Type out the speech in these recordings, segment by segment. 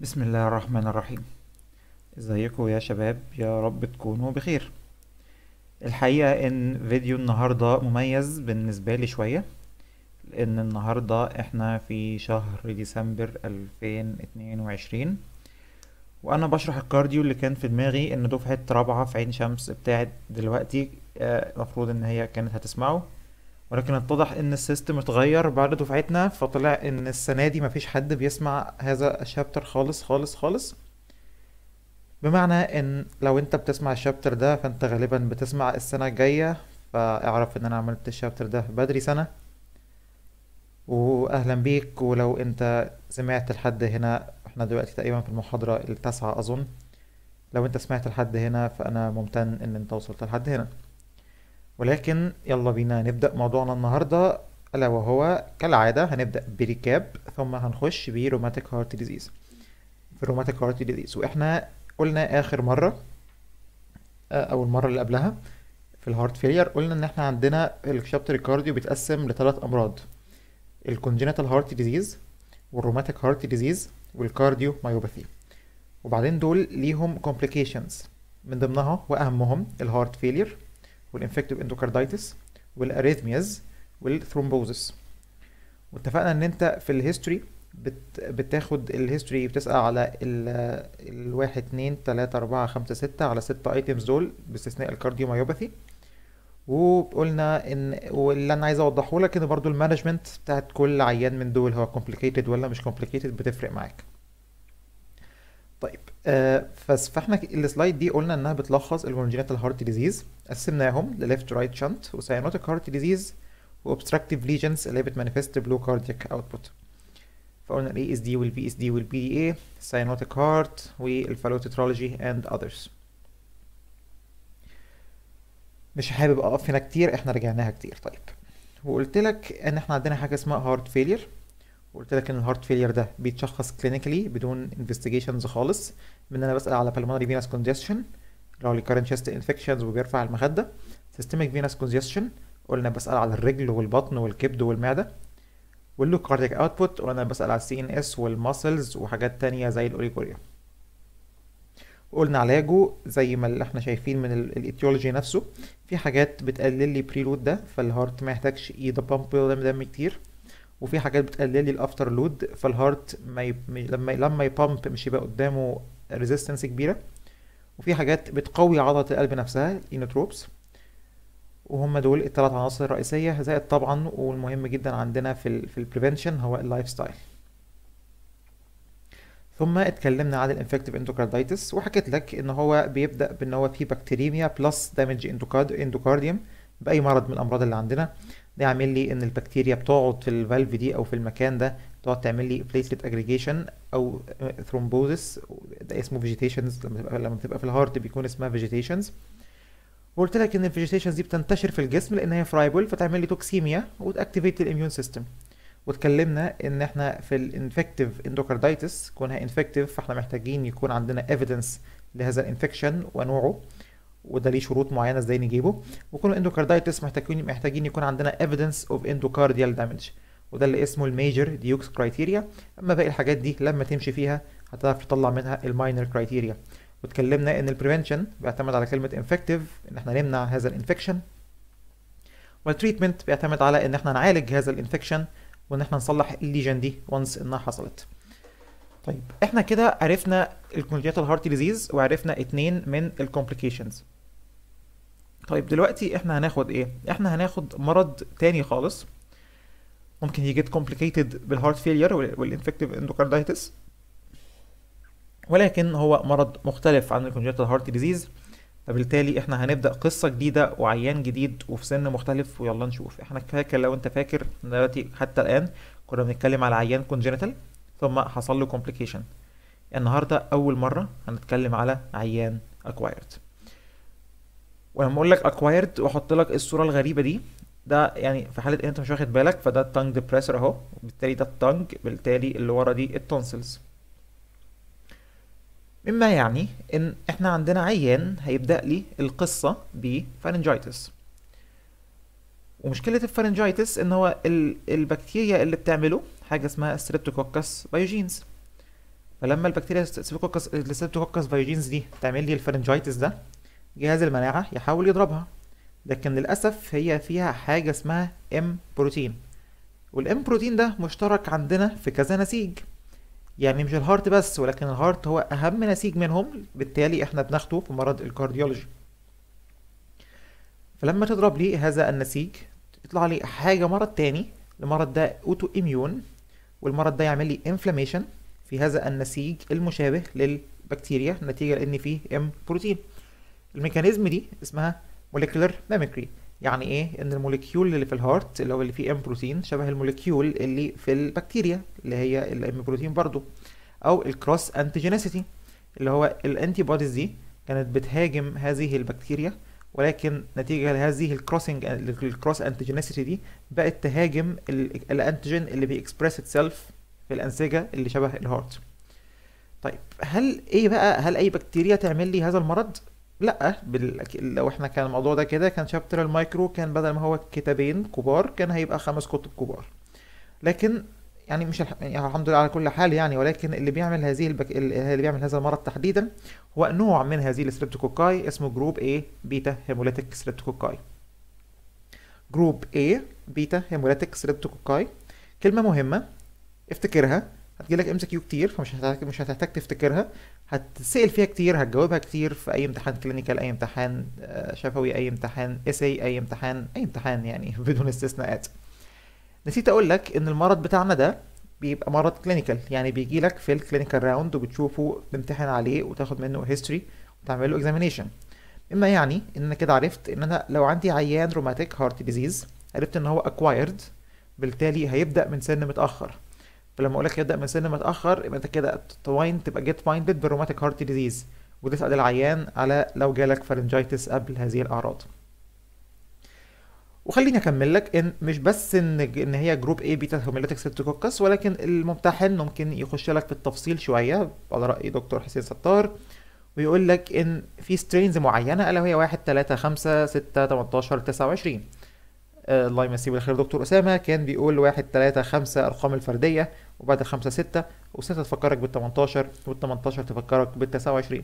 بسم الله الرحمن الرحيم ازيكم يا شباب يا رب تكونوا بخير الحقيقة ان فيديو النهاردة مميز بالنسبة لي شوية لان النهاردة احنا في شهر ديسمبر 2022 وانا بشرح الكارديو اللي كان في دماغي ان دفعة رابعة في عين شمس بتاعت دلوقتي آه، المفروض ان هي كانت هتسمعه ولكن اتضح ان السيستم اتغير بعد دفعتنا فطلع ان السنه دي مفيش حد بيسمع هذا الشابتر خالص خالص خالص بمعنى ان لو انت بتسمع الشابتر ده فانت غالبا بتسمع السنه الجايه فاعرف ان انا عملت الشابتر ده بدري سنه واهلا بيك ولو انت سمعت لحد هنا احنا دلوقتي تقريبا في المحاضره التاسعه اظن لو انت سمعت لحد هنا فانا ممتن ان انت وصلت لحد هنا ولكن يلا بينا نبدأ موضوعنا النهاردة ألا وهو كالعادة هنبدأ بريكاب ثم هنخش بروماتيك هارت ديزيز في الروماتيك هارت ديزيز وإحنا قلنا آخر مرة آه، أو المرة اللي قبلها في الهارت فيلير قلنا إن إحنا عندنا الشابتر الكارديو بيتقسم لثلاث أمراض الكونجينيتال هارت ديزيز والروماتيك هارت ديزيز والكارديو مايوباثي وبعدين دول ليهم كومبليكيشنز من ضمنها وأهمهم الهارت فيلير والانفكتيف اندوكاردايتس والاريثمياز والثرومبوزس واتفقنا ان انت في الهيستوري بت بتاخد الهيستوري بتسال على ال 1 2 3 4 5 6 على 6 ايتيمز دول باستثناء الكارديومايوباثي وقلنا ان واللي انا عايز اوضحه لك ان برضو المانجمنت بتاعت كل عيان من دول هو كومبليكيتد ولا مش كومبليكيتد بتفرق معاك آه، فاحنا السلايد دي قلنا انها بتلخص الكونجنتال هارت ديزيز قسمناهم لليفت رايت شنت وساينوتيك هارت ديزيز وابستراكتيف ليجنز اللي هي بتمانيفست بلو كاردياك اوتبوت فقلنا الاي اس دي والبي اس دي والبي دي اي ساينوتيك هارت والفالوتيترولوجي اند اذرز مش حابب اقف هنا كتير احنا رجعناها كتير طيب وقلت لك ان احنا عندنا حاجه اسمها هارت فيلير قلت لك ان الهارت فيلير ده بيتشخص كلينيكلي بدون انفستيجيشنز خالص ان انا بسال على pulmonary venous congestion اللي هو recurrent chest infections وبيرفع المخده systemic venous congestion قلنا بسال على الرجل والبطن والكبد والمعده واللوكارديك اوتبوت وانا بسال على السي ان اس والماسلز وحاجات تانية زي الاوليجوريا قلنا علاجه زي ما اللي احنا شايفين من الايتيولوجي نفسه في حاجات بتقلل لي بريلود ده فالهارت ما يحتاجش ده بامب دم كتير وفي حاجات بتقلل لي الافتر لود فالهارت ما ي... لما لما يبامب مش يبقى قدامه ريزيستنس كبيره وفي حاجات بتقوي عضله القلب نفسها الانوتروبس وهم دول الثلاث عناصر الرئيسيه زائد طبعا والمهم جدا عندنا في ال في البريفنشن هو اللايف ستايل ثم اتكلمنا عن الانفكتيف اندوكاردايتس وحكيت لك ان هو بيبدا بان هو في بكتيريميا بلس دامج اندوكارديوم باي مرض من الامراض اللي عندنا ده يعمل لي ان البكتيريا بتقعد في الفالف دي او في المكان ده تقعد تعمل لي بليتلت اجريجيشن او ثرومبوزس ده اسمه فيجيتيشنز لما بتبقى في الهارت بيكون اسمها فيجيتيشنز وقلت لك ان الفيجيتيشنز دي بتنتشر في الجسم لان هي فرايبل فتعمل لي توكسيميا وتاكتيفيت الاميون سيستم واتكلمنا ان احنا في الانفكتيف اندوكاردايتس كونها انفكتيف فاحنا محتاجين يكون عندنا ايفيدنس لهذا الانفكشن ونوعه وده ليه شروط معينه ازاي نجيبه وكل اندوكاردايتس محتاجين محتاجين يكون عندنا ايفيدنس اوف اندوكارديال دامج وده اللي اسمه الميجر ديوكس كرايتيريا اما باقي الحاجات دي لما تمشي فيها هتعرف تطلع منها الماينر كرايتيريا واتكلمنا ان البريفنشن بيعتمد على كلمه انفكتيف ان احنا نمنع هذا الانفكشن والتريتمنت بيعتمد على ان احنا نعالج هذا الانفكشن وان احنا نصلح الليجن دي وانس انها حصلت طيب احنا كده عرفنا الكونجيتال هارت ديزيز وعرفنا اتنين من الكومبليكيشنز طيب دلوقتي احنا هناخد ايه احنا هناخد مرض تاني خالص ممكن يجيت كومبليكيتد بالهارت فيلير والانفكتيف اندوكاردايتس ولكن هو مرض مختلف عن الكونجنتال هارت ديزيز فبالتالي احنا هنبدا قصه جديده وعيان جديد وفي سن مختلف ويلا نشوف احنا فاكر لو انت فاكر دلوقتي حتى الان كنا بنتكلم على عيان كونجنتال ثم حصل له كومبليكيشن النهارده اول مره هنتكلم على عيان اكوايرد ولما اقول لك اكوايرد واحط لك الصوره الغريبه دي ده يعني في حاله ان انت مش واخد بالك فده التانج ديبريسر اهو بالتالي ده التانج بالتالي اللي ورا دي التونسلز مما يعني ان احنا عندنا عيان هيبدا لي القصه بفارنجايتس ومشكله الفارنجايتس ان هو البكتيريا اللي بتعمله حاجه اسمها ستريبتوكوكس بايوجينز فلما البكتيريا ستريبتوكوكس الستريبتوكوكس بايوجينز دي تعمل لي الفارنجايتس ده جهاز المناعة يحاول يضربها لكن للأسف هي فيها حاجة اسمها M بروتين والام بروتين ده مشترك عندنا في كذا نسيج يعني مش الهارت بس ولكن الهارت هو أهم نسيج منهم بالتالي احنا بناخده في مرض الكارديولوجي فلما تضرب لي هذا النسيج يطلع لي حاجة مرض تاني المرض ده اوتو اميون والمرض ده يعمل لي انفلاميشن في هذا النسيج المشابه للبكتيريا نتيجة لأن فيه ام بروتين الميكانيزم دي اسمها موليكولر ميمكري يعني ايه ان الموليكيول اللي في الهارت اللي هو اللي فيه ام بروتين شبه الموليكيول اللي في البكتيريا اللي هي الام بروتين برضو او الكروس انتيجينيسيتي اللي هو الانتي بوديز دي كانت بتهاجم هذه البكتيريا ولكن نتيجه لهذه الكروسنج الكروس انتيجينيسيتي دي بقت تهاجم الانتيجين اللي بيكسبرس اتسلف في الانسجه اللي شبه الهارت طيب هل ايه بقى هل اي بكتيريا تعمل لي هذا المرض لا بال... لو احنا كان الموضوع ده كده كان شابتر المايكرو كان بدل ما هو كتابين كبار كان هيبقى خمس كتب كبار لكن يعني مش الح... يعني الحمد لله على كل حال يعني ولكن اللي بيعمل هذه البك... اللي بيعمل هذا المرض تحديدا هو نوع من هذه الستريبتوكوكاي اسمه جروب A بيتا هيموليتيك ستريبتوكوكاي جروب A بيتا هيموليتيك ستريبتوكوكاي كلمة مهمة افتكرها هتجيلك ام كيو كتير فمش هتحتاج مش هتحتاج تفتكرها هتسال فيها كتير هتجاوبها كتير في اي امتحان كلينيكال اي امتحان آه، شفوي اي امتحان اساي اي امتحان اي امتحان يعني بدون استثناءات نسيت اقول لك ان المرض بتاعنا ده بيبقى مرض كلينيكال يعني بيجي لك في الكلينيكال راوند وبتشوفه تمتحن عليه وتاخد منه هيستوري وتعمل له اكزامينيشن مما يعني ان انا كده عرفت ان انا لو عندي عيان روماتيك هارت ديزيز عرفت ان هو اكوايرد بالتالي هيبدا من سن متاخر فلما اقول لك يبدا من سن متاخر يبقى انت كده تواين تبقى جيت فايندد بالروماتيك هارت ديزيز وتسال العيان على لو جالك فارنجايتس قبل هذه الاعراض وخليني اكمل لك ان مش بس ان ان هي جروب اي بيتا هيوميليتك ستوكوكس ولكن الممتحن ممكن يخش لك في التفصيل شويه على راي دكتور حسين ستار ويقول لك ان في سترينز معينه الا وهي 1 3 5 6 18 29 آه، الله يمسيه بالخير دكتور اسامه كان بيقول 1 3 5 ارقام الفرديه وبعد الخمسه 6 و6 تفكرك بال 18 وال 18 تفكرك بال 29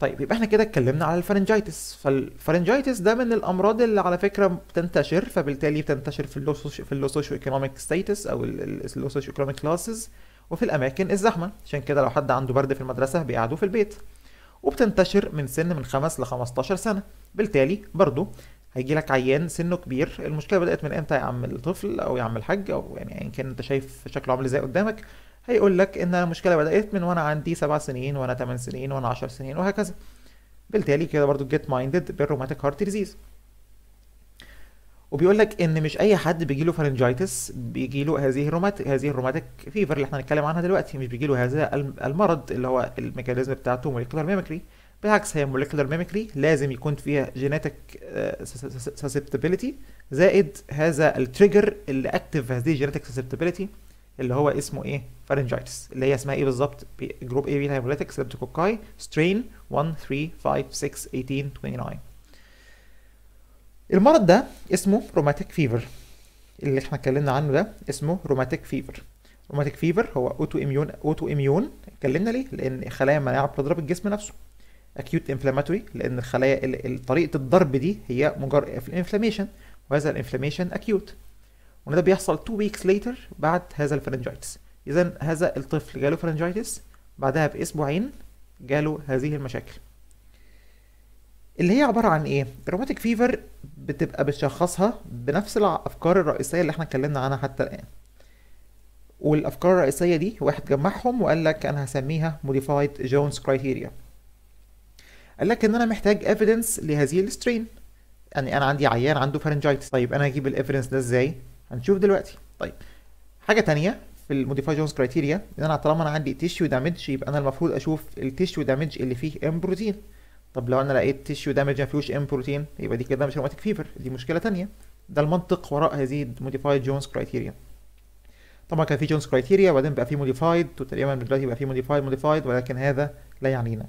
طيب يبقى احنا كده اتكلمنا على الفرنجايتس فالفرنجايتس ده من الامراض اللي على فكره بتنتشر فبالتالي بتنتشر في اللو في اللو سوشيو ايكونوميك ستيتس او اللو سوشيو ايكونوميك كلاسز وفي الاماكن الزحمه عشان كده لو حد عنده برد في المدرسه بيقعدوه في البيت وبتنتشر من سن من 5 ل 15 سنه بالتالي برضو هيجي لك عيان سنه كبير المشكله بدات من امتى يا عم الطفل او يا عم الحاج او يعني ايا كان انت شايف شكله عامل ازاي قدامك هيقول لك ان المشكله بدات من وانا عندي سبع سنين وانا ثمان سنين وانا 10 سنين وهكذا بالتالي كده برضو جيت مايندد بالروماتيك هارت ديزيز وبيقول لك ان مش اي حد بيجي له فارنجايتس بيجي له هذه الروماتيك هذه الروماتيك فيفر اللي احنا هنتكلم عنها دلوقتي مش بيجي له هذا المرض اللي هو الميكانيزم بتاعته موليكولار ميمكري بالعكس هي molecular ميميكري لازم يكون فيها جيناتك آه، susceptibility زائد هذا التريجر اللي اكتف هذه الجينيتك susceptibility اللي هو اسمه ايه فارنجايتس اللي هي اسمها ايه بالظبط جروب اي بي هيموليتك سيبتوكوكاي سترين 1 3 5 6 18 29 المرض ده اسمه روماتيك فيفر اللي احنا اتكلمنا عنه ده اسمه روماتيك فيفر روماتيك فيفر هو اوتو اميون اوتو اميون اتكلمنا ليه لان خلايا المناعه بتضرب الجسم نفسه اكيوت انفلاماتوري لان الخلايا طريقه الضرب دي هي مجرد في الانفلاميشن وهذا الانفلاميشن اكيوت وده بيحصل 2 ويكس ليتر بعد هذا الفرنجايتس اذا هذا الطفل جاله فرنجايتس بعدها باسبوعين جاله هذه المشاكل اللي هي عباره عن ايه الروماتيك فيفر بتبقى بتشخصها بنفس الافكار الرئيسيه اللي احنا اتكلمنا عنها حتى الان والافكار الرئيسيه دي واحد جمعهم وقال لك انا هسميها موديفايد جونز كرايتيريا قال لك ان انا محتاج ايفيدنس لهذه السترين يعني انا عندي عيان عنده فارنجايتس طيب انا هجيب الايفيدنس ده ازاي هنشوف دلوقتي طيب حاجه ثانيه في الموديفاي جونز كرايتيريا ان انا طالما انا عندي تيشو دامج يبقى انا المفروض اشوف التيشو دامج اللي فيه ام بروتين طب لو انا لقيت تيشو دامج ما فيهوش ام بروتين يبقى دي كده مش روماتيك فيفر دي مشكله ثانيه ده المنطق وراء هذه الموديفاي جونز كرايتيريا طبعا كان في جونز كرايتيريا وبعدين بقى في موديفايد وتقريبا دلوقتي بقى في موديفايد موديفايد ولكن هذا لا يعنينا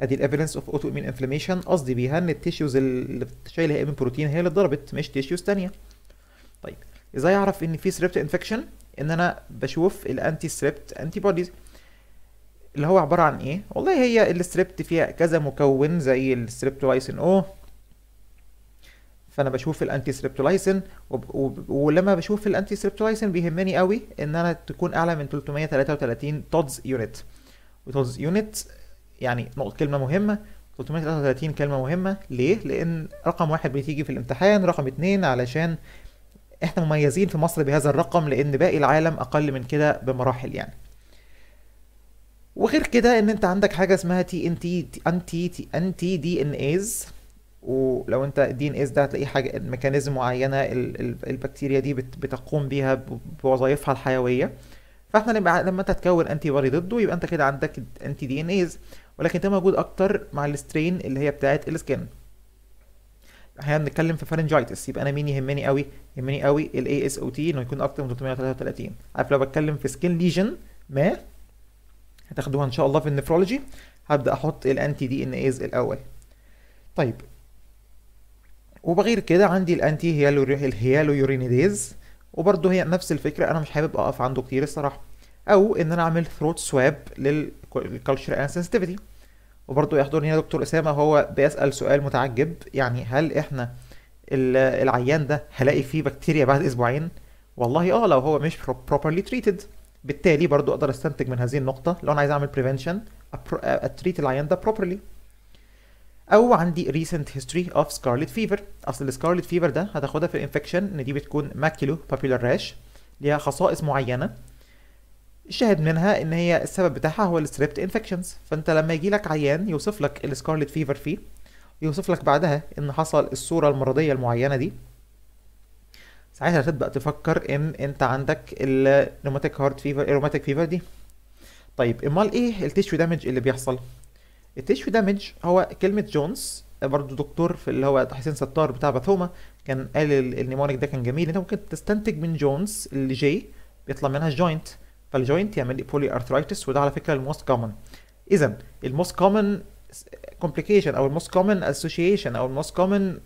ادي الافيدنس اوف اوتو امين انفلاميشن قصدي بيها ان التيشوز اللي شايله امين بروتين هي اللي اتضربت مش تيشوز ثانيه طيب ازاي اعرف ان في سريبت انفكشن ان انا بشوف الانتي سريبت انتي بوديز اللي هو عباره عن ايه والله هي الستريبت فيها كذا مكون زي الستريبتولايسين او فانا بشوف الانتي سريبتولايسين ولما بشوف الانتي سريبتولايسين بيهمني قوي ان انا تكون اعلى من 333 تودز يونت وتودز يونت يعني نقطة كلمة مهمة 333 كلمة مهمة ليه؟ لأن رقم واحد بتيجي في الامتحان رقم اتنين علشان احنا مميزين في مصر بهذا الرقم لأن باقي العالم أقل من كده بمراحل يعني وغير كده ان انت عندك حاجه اسمها تي ان تي ان تي ان تي دي ان ايز ولو انت الدي ان ايز ده هتلاقيه حاجه ميكانيزم معينه البكتيريا دي بتقوم بيها بوظائفها الحيويه فاحنا لما لما انت تكون انتي بودي ضده يبقى انت كده عندك انتي دي ان ايز ولكن ده موجود اكتر مع السترين اللي هي بتاعه السكن احيانا بنتكلم في فارنجايتس يبقى انا مين يهمني قوي يهمني قوي الاي اس او تي انه يكون اكتر من 333 عارف لو بتكلم في سكن ليجن ما هتاخدوها ان شاء الله في النفرولوجي هبدا احط الانتي دي ان ايز الاول طيب وبغير كده عندي الانتي هيالو الهيالو يورينيديز وبرده هي نفس الفكره انا مش حابب اقف عنده كتير الصراحه او ان انا اعمل ثروت سواب للكالتشر اند سنسيتيفيتي وبرضه يحضرني هنا دكتور اسامه هو بيسال سؤال متعجب يعني هل احنا العيان ده هلاقي فيه بكتيريا بعد اسبوعين والله اه لو هو مش بروبرلي تريتد بالتالي برضو اقدر استنتج من هذه النقطه لو انا عايز اعمل بريفنشن اتريت العيان ده بروبرلي او عندي recent history of scarlet fever اصل السكارلت فيفر ده هتاخدها في الانفكشن ان دي بتكون ماكيلو بابيلار راش ليها خصائص معينه الشاهد منها ان هي السبب بتاعها هو الستريبت انفكشنز فانت لما يجي لك عيان يوصف لك السكارلت فيفر فيه يوصف لك بعدها ان حصل الصوره المرضيه المعينه دي ساعتها هتبدا تفكر ان انت عندك الروماتيك هارت فيفر الروماتيك فيفر دي طيب امال ايه التيشو دامج اللي بيحصل التشفي دامج هو كلمه جونز برضه دكتور في اللي هو حسين ستار بتاع باثوما كان قال النيمونيك ده كان جميل انت ممكن تستنتج من جونز اللي جي بيطلع منها جوينت فالجوينت يعمل لي بولي ارثرايتس وده على فكره الموست كومن اذا الموست كومن كومبليكيشن او الموست كومن اسوشيشن او الموست كومن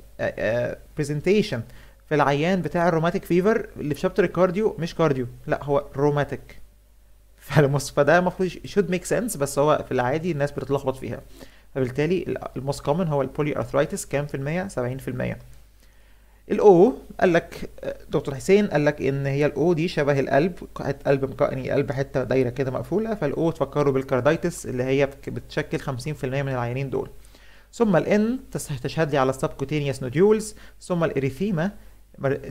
برزنتيشن آه، آه، في العيان بتاع الروماتيك فيفر اللي في شابتر الكارديو مش كارديو لا هو روماتيك فده المفروض should make sense بس هو في العادي الناس بتتلخبط فيها فبالتالي الموست كومن هو البولي ارثرايتس كام في المية؟ 70% الاو قال لك دكتور حسين قال لك ان هي الاو دي شبه القلب قلب يعني قلب حته دايره كده مقفوله فالاو تفكروا بالكارديتس اللي هي بتشكل 50% من العيانين دول ثم الان تشهد لي على كوتينيوس نوديولز ثم الاريثيما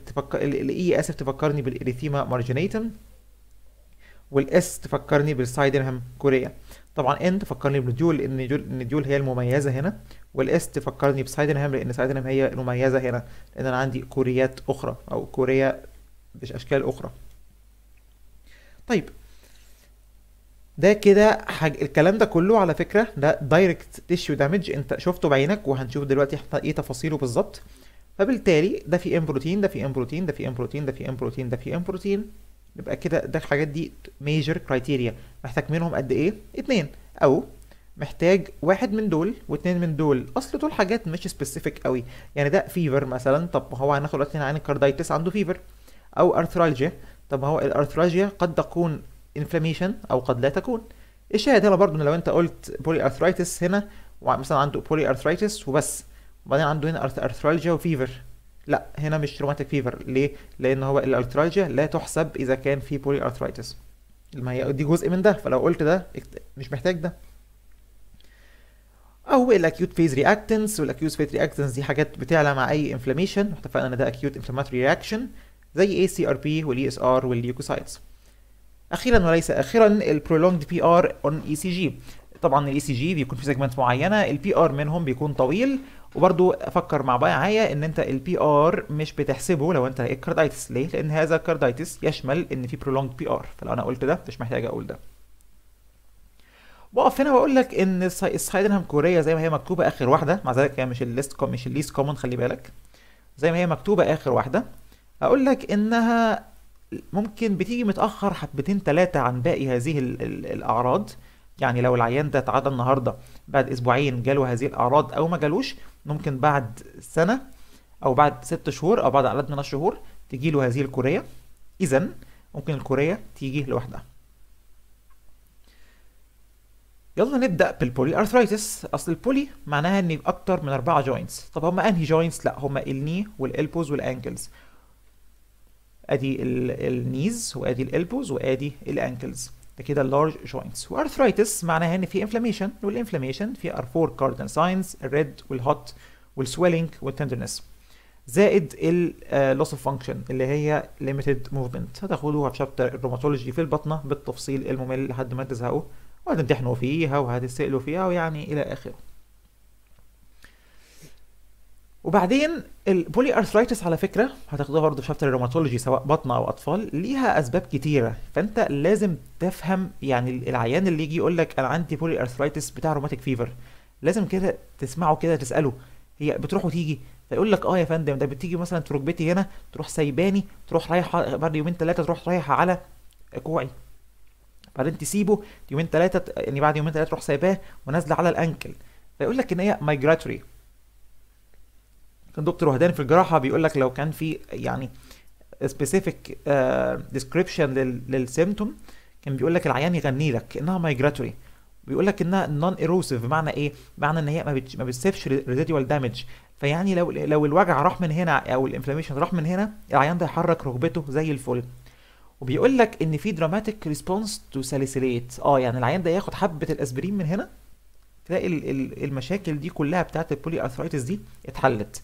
تفكر الاي e اسف تفكرني بالاريثيما مارجينيتم والاس تفكرني بالسايدنهام كوريا طبعا ان تفكرني بالديول لان ديول, هي المميزه هنا والاس تفكرني بسايدنهام لان سايدنهام هي المميزه هنا لان انا عندي كوريات اخرى او كوريا باشكال اخرى طيب ده كده حاج... الكلام ده كله على فكره ده دايركت تيشيو دامج انت شفته بعينك وهنشوف دلوقتي ايه تفاصيله بالظبط فبالتالي ده في ام بروتين ده في ام بروتين ده في ام بروتين ده في ام بروتين ده في ام بروتين ده في ام بروتين يبقى كده ده الحاجات دي ميجر كرايتيريا محتاج منهم قد ايه اتنين او محتاج واحد من دول واتنين من دول اصل دول حاجات مش سبيسيفيك قوي يعني ده فيفر مثلا طب هو هناخد دلوقتي عن الكاردايتس عنده فيفر او ارثرالجيا طب هو الارثرالجيا قد تكون انفلاميشن او قد لا تكون الشاهد هنا برضو لو انت قلت بولي ارثرايتس هنا ومثلا عنده بولي ارثرايتس وبس وبعدين عنده هنا ارثرالجيا وفيفر لا هنا مش روماتيك فيفر ليه لان هو الارترايجيا لا تحسب اذا كان في بولي ارترايتس ما هي دي جزء من ده فلو قلت ده مش محتاج ده او الاكيوت فيز رياكتنس والاكيوت فيز رياكتنس دي حاجات بتعلى مع اي انفلاميشن اتفقنا ان ده اكيوت انفلاماتوري رياكشن زي اي سي ار بي والاي اس ار والليوكوسايتس اخيرا وليس اخيرا البرولونجد بي ار اون اي سي جي طبعا الاي سي e جي بيكون في سيجمنت معينه البي ار منهم بيكون طويل وبرضو افكر مع معايا ان انت البي ار مش بتحسبه لو انت كارديتس ليه لان هذا كارديتس يشمل ان في برولونج بي ار فلو انا قلت ده مش محتاج اقول ده بقف هنا واقول لك ان السايدنهام كوريا زي ما هي مكتوبه اخر واحده مع ذلك هي مش الليست كوم مش الليست كومن خلي بالك زي ما هي مكتوبه اخر واحده اقول لك انها ممكن بتيجي متاخر حبتين ثلاثه عن باقي هذه الاعراض يعني لو العيان ده اتعدى النهارده بعد اسبوعين جاله هذه الاعراض او ما جالوش ممكن بعد سنه او بعد ست شهور او بعد عدد من الشهور له هذه الكورية اذا ممكن الكورية تيجي لوحدها يلا نبدا بالبولي ارثرايتس اصل البولي معناها ان اكتر من اربعه جوينتس طب هما انهي جوينتس لا هما الني والالبوز والانكلز ادي النيز وادي الالبوز وادي الانكلز ده كده اللارج جوينتس وارثرايتس معناها ان في انفلاميشن والانفلاميشن في ار فور كاردن ساينز الريد والهوت والسويلنج والتندرنس زائد اللوس اوف فانكشن اللي هي ليميتد موفمنت هتاخدوها في شابتر الروماتولوجي في البطنه بالتفصيل الممل لحد ما تزهقوا وهتمتحنوا فيها وهتسالوا فيها ويعني الى اخره وبعدين البولي ارثرايتس على فكره هتاخدوها برضه في شابتر الروماتولوجي سواء بطن او اطفال ليها اسباب كتيره فانت لازم تفهم يعني العيان اللي يجي يقول لك انا عندي بولي ارثرايتس بتاع روماتيك فيفر لازم كده تسمعه كده تساله هي بتروح وتيجي فيقول لك اه يا فندم ده بتيجي مثلا في ركبتي هنا تروح سايباني تروح رايحه بعد يومين ثلاثه تروح رايحه على كوعي بعدين تسيبه يومين ثلاثه يعني بعد يومين ثلاثه تروح سايباه ونازله على الانكل فيقول لك ان هي مايجراتوري كان دكتور وهدان في الجراحه بيقول لك لو كان في يعني سبيسيفيك ديسكريبشن للسيمتوم كان بيقول لك العيان يغني لك كانها مايجراتوري بيقول لك انها نون ايروسيف بمعنى ايه؟ بمعنى ان هي ما بتسيبش ريزيدوال دامج فيعني لو لو الوجع راح من هنا او الانفلاميشن راح من هنا العيان ده يحرك ركبته زي الفل وبيقول لك ان في دراماتيك ريسبونس تو ساليسيليت اه يعني العيان ده ياخد حبه الاسبرين من هنا تلاقي المشاكل دي كلها بتاعت البولي ارثرايتس دي اتحلت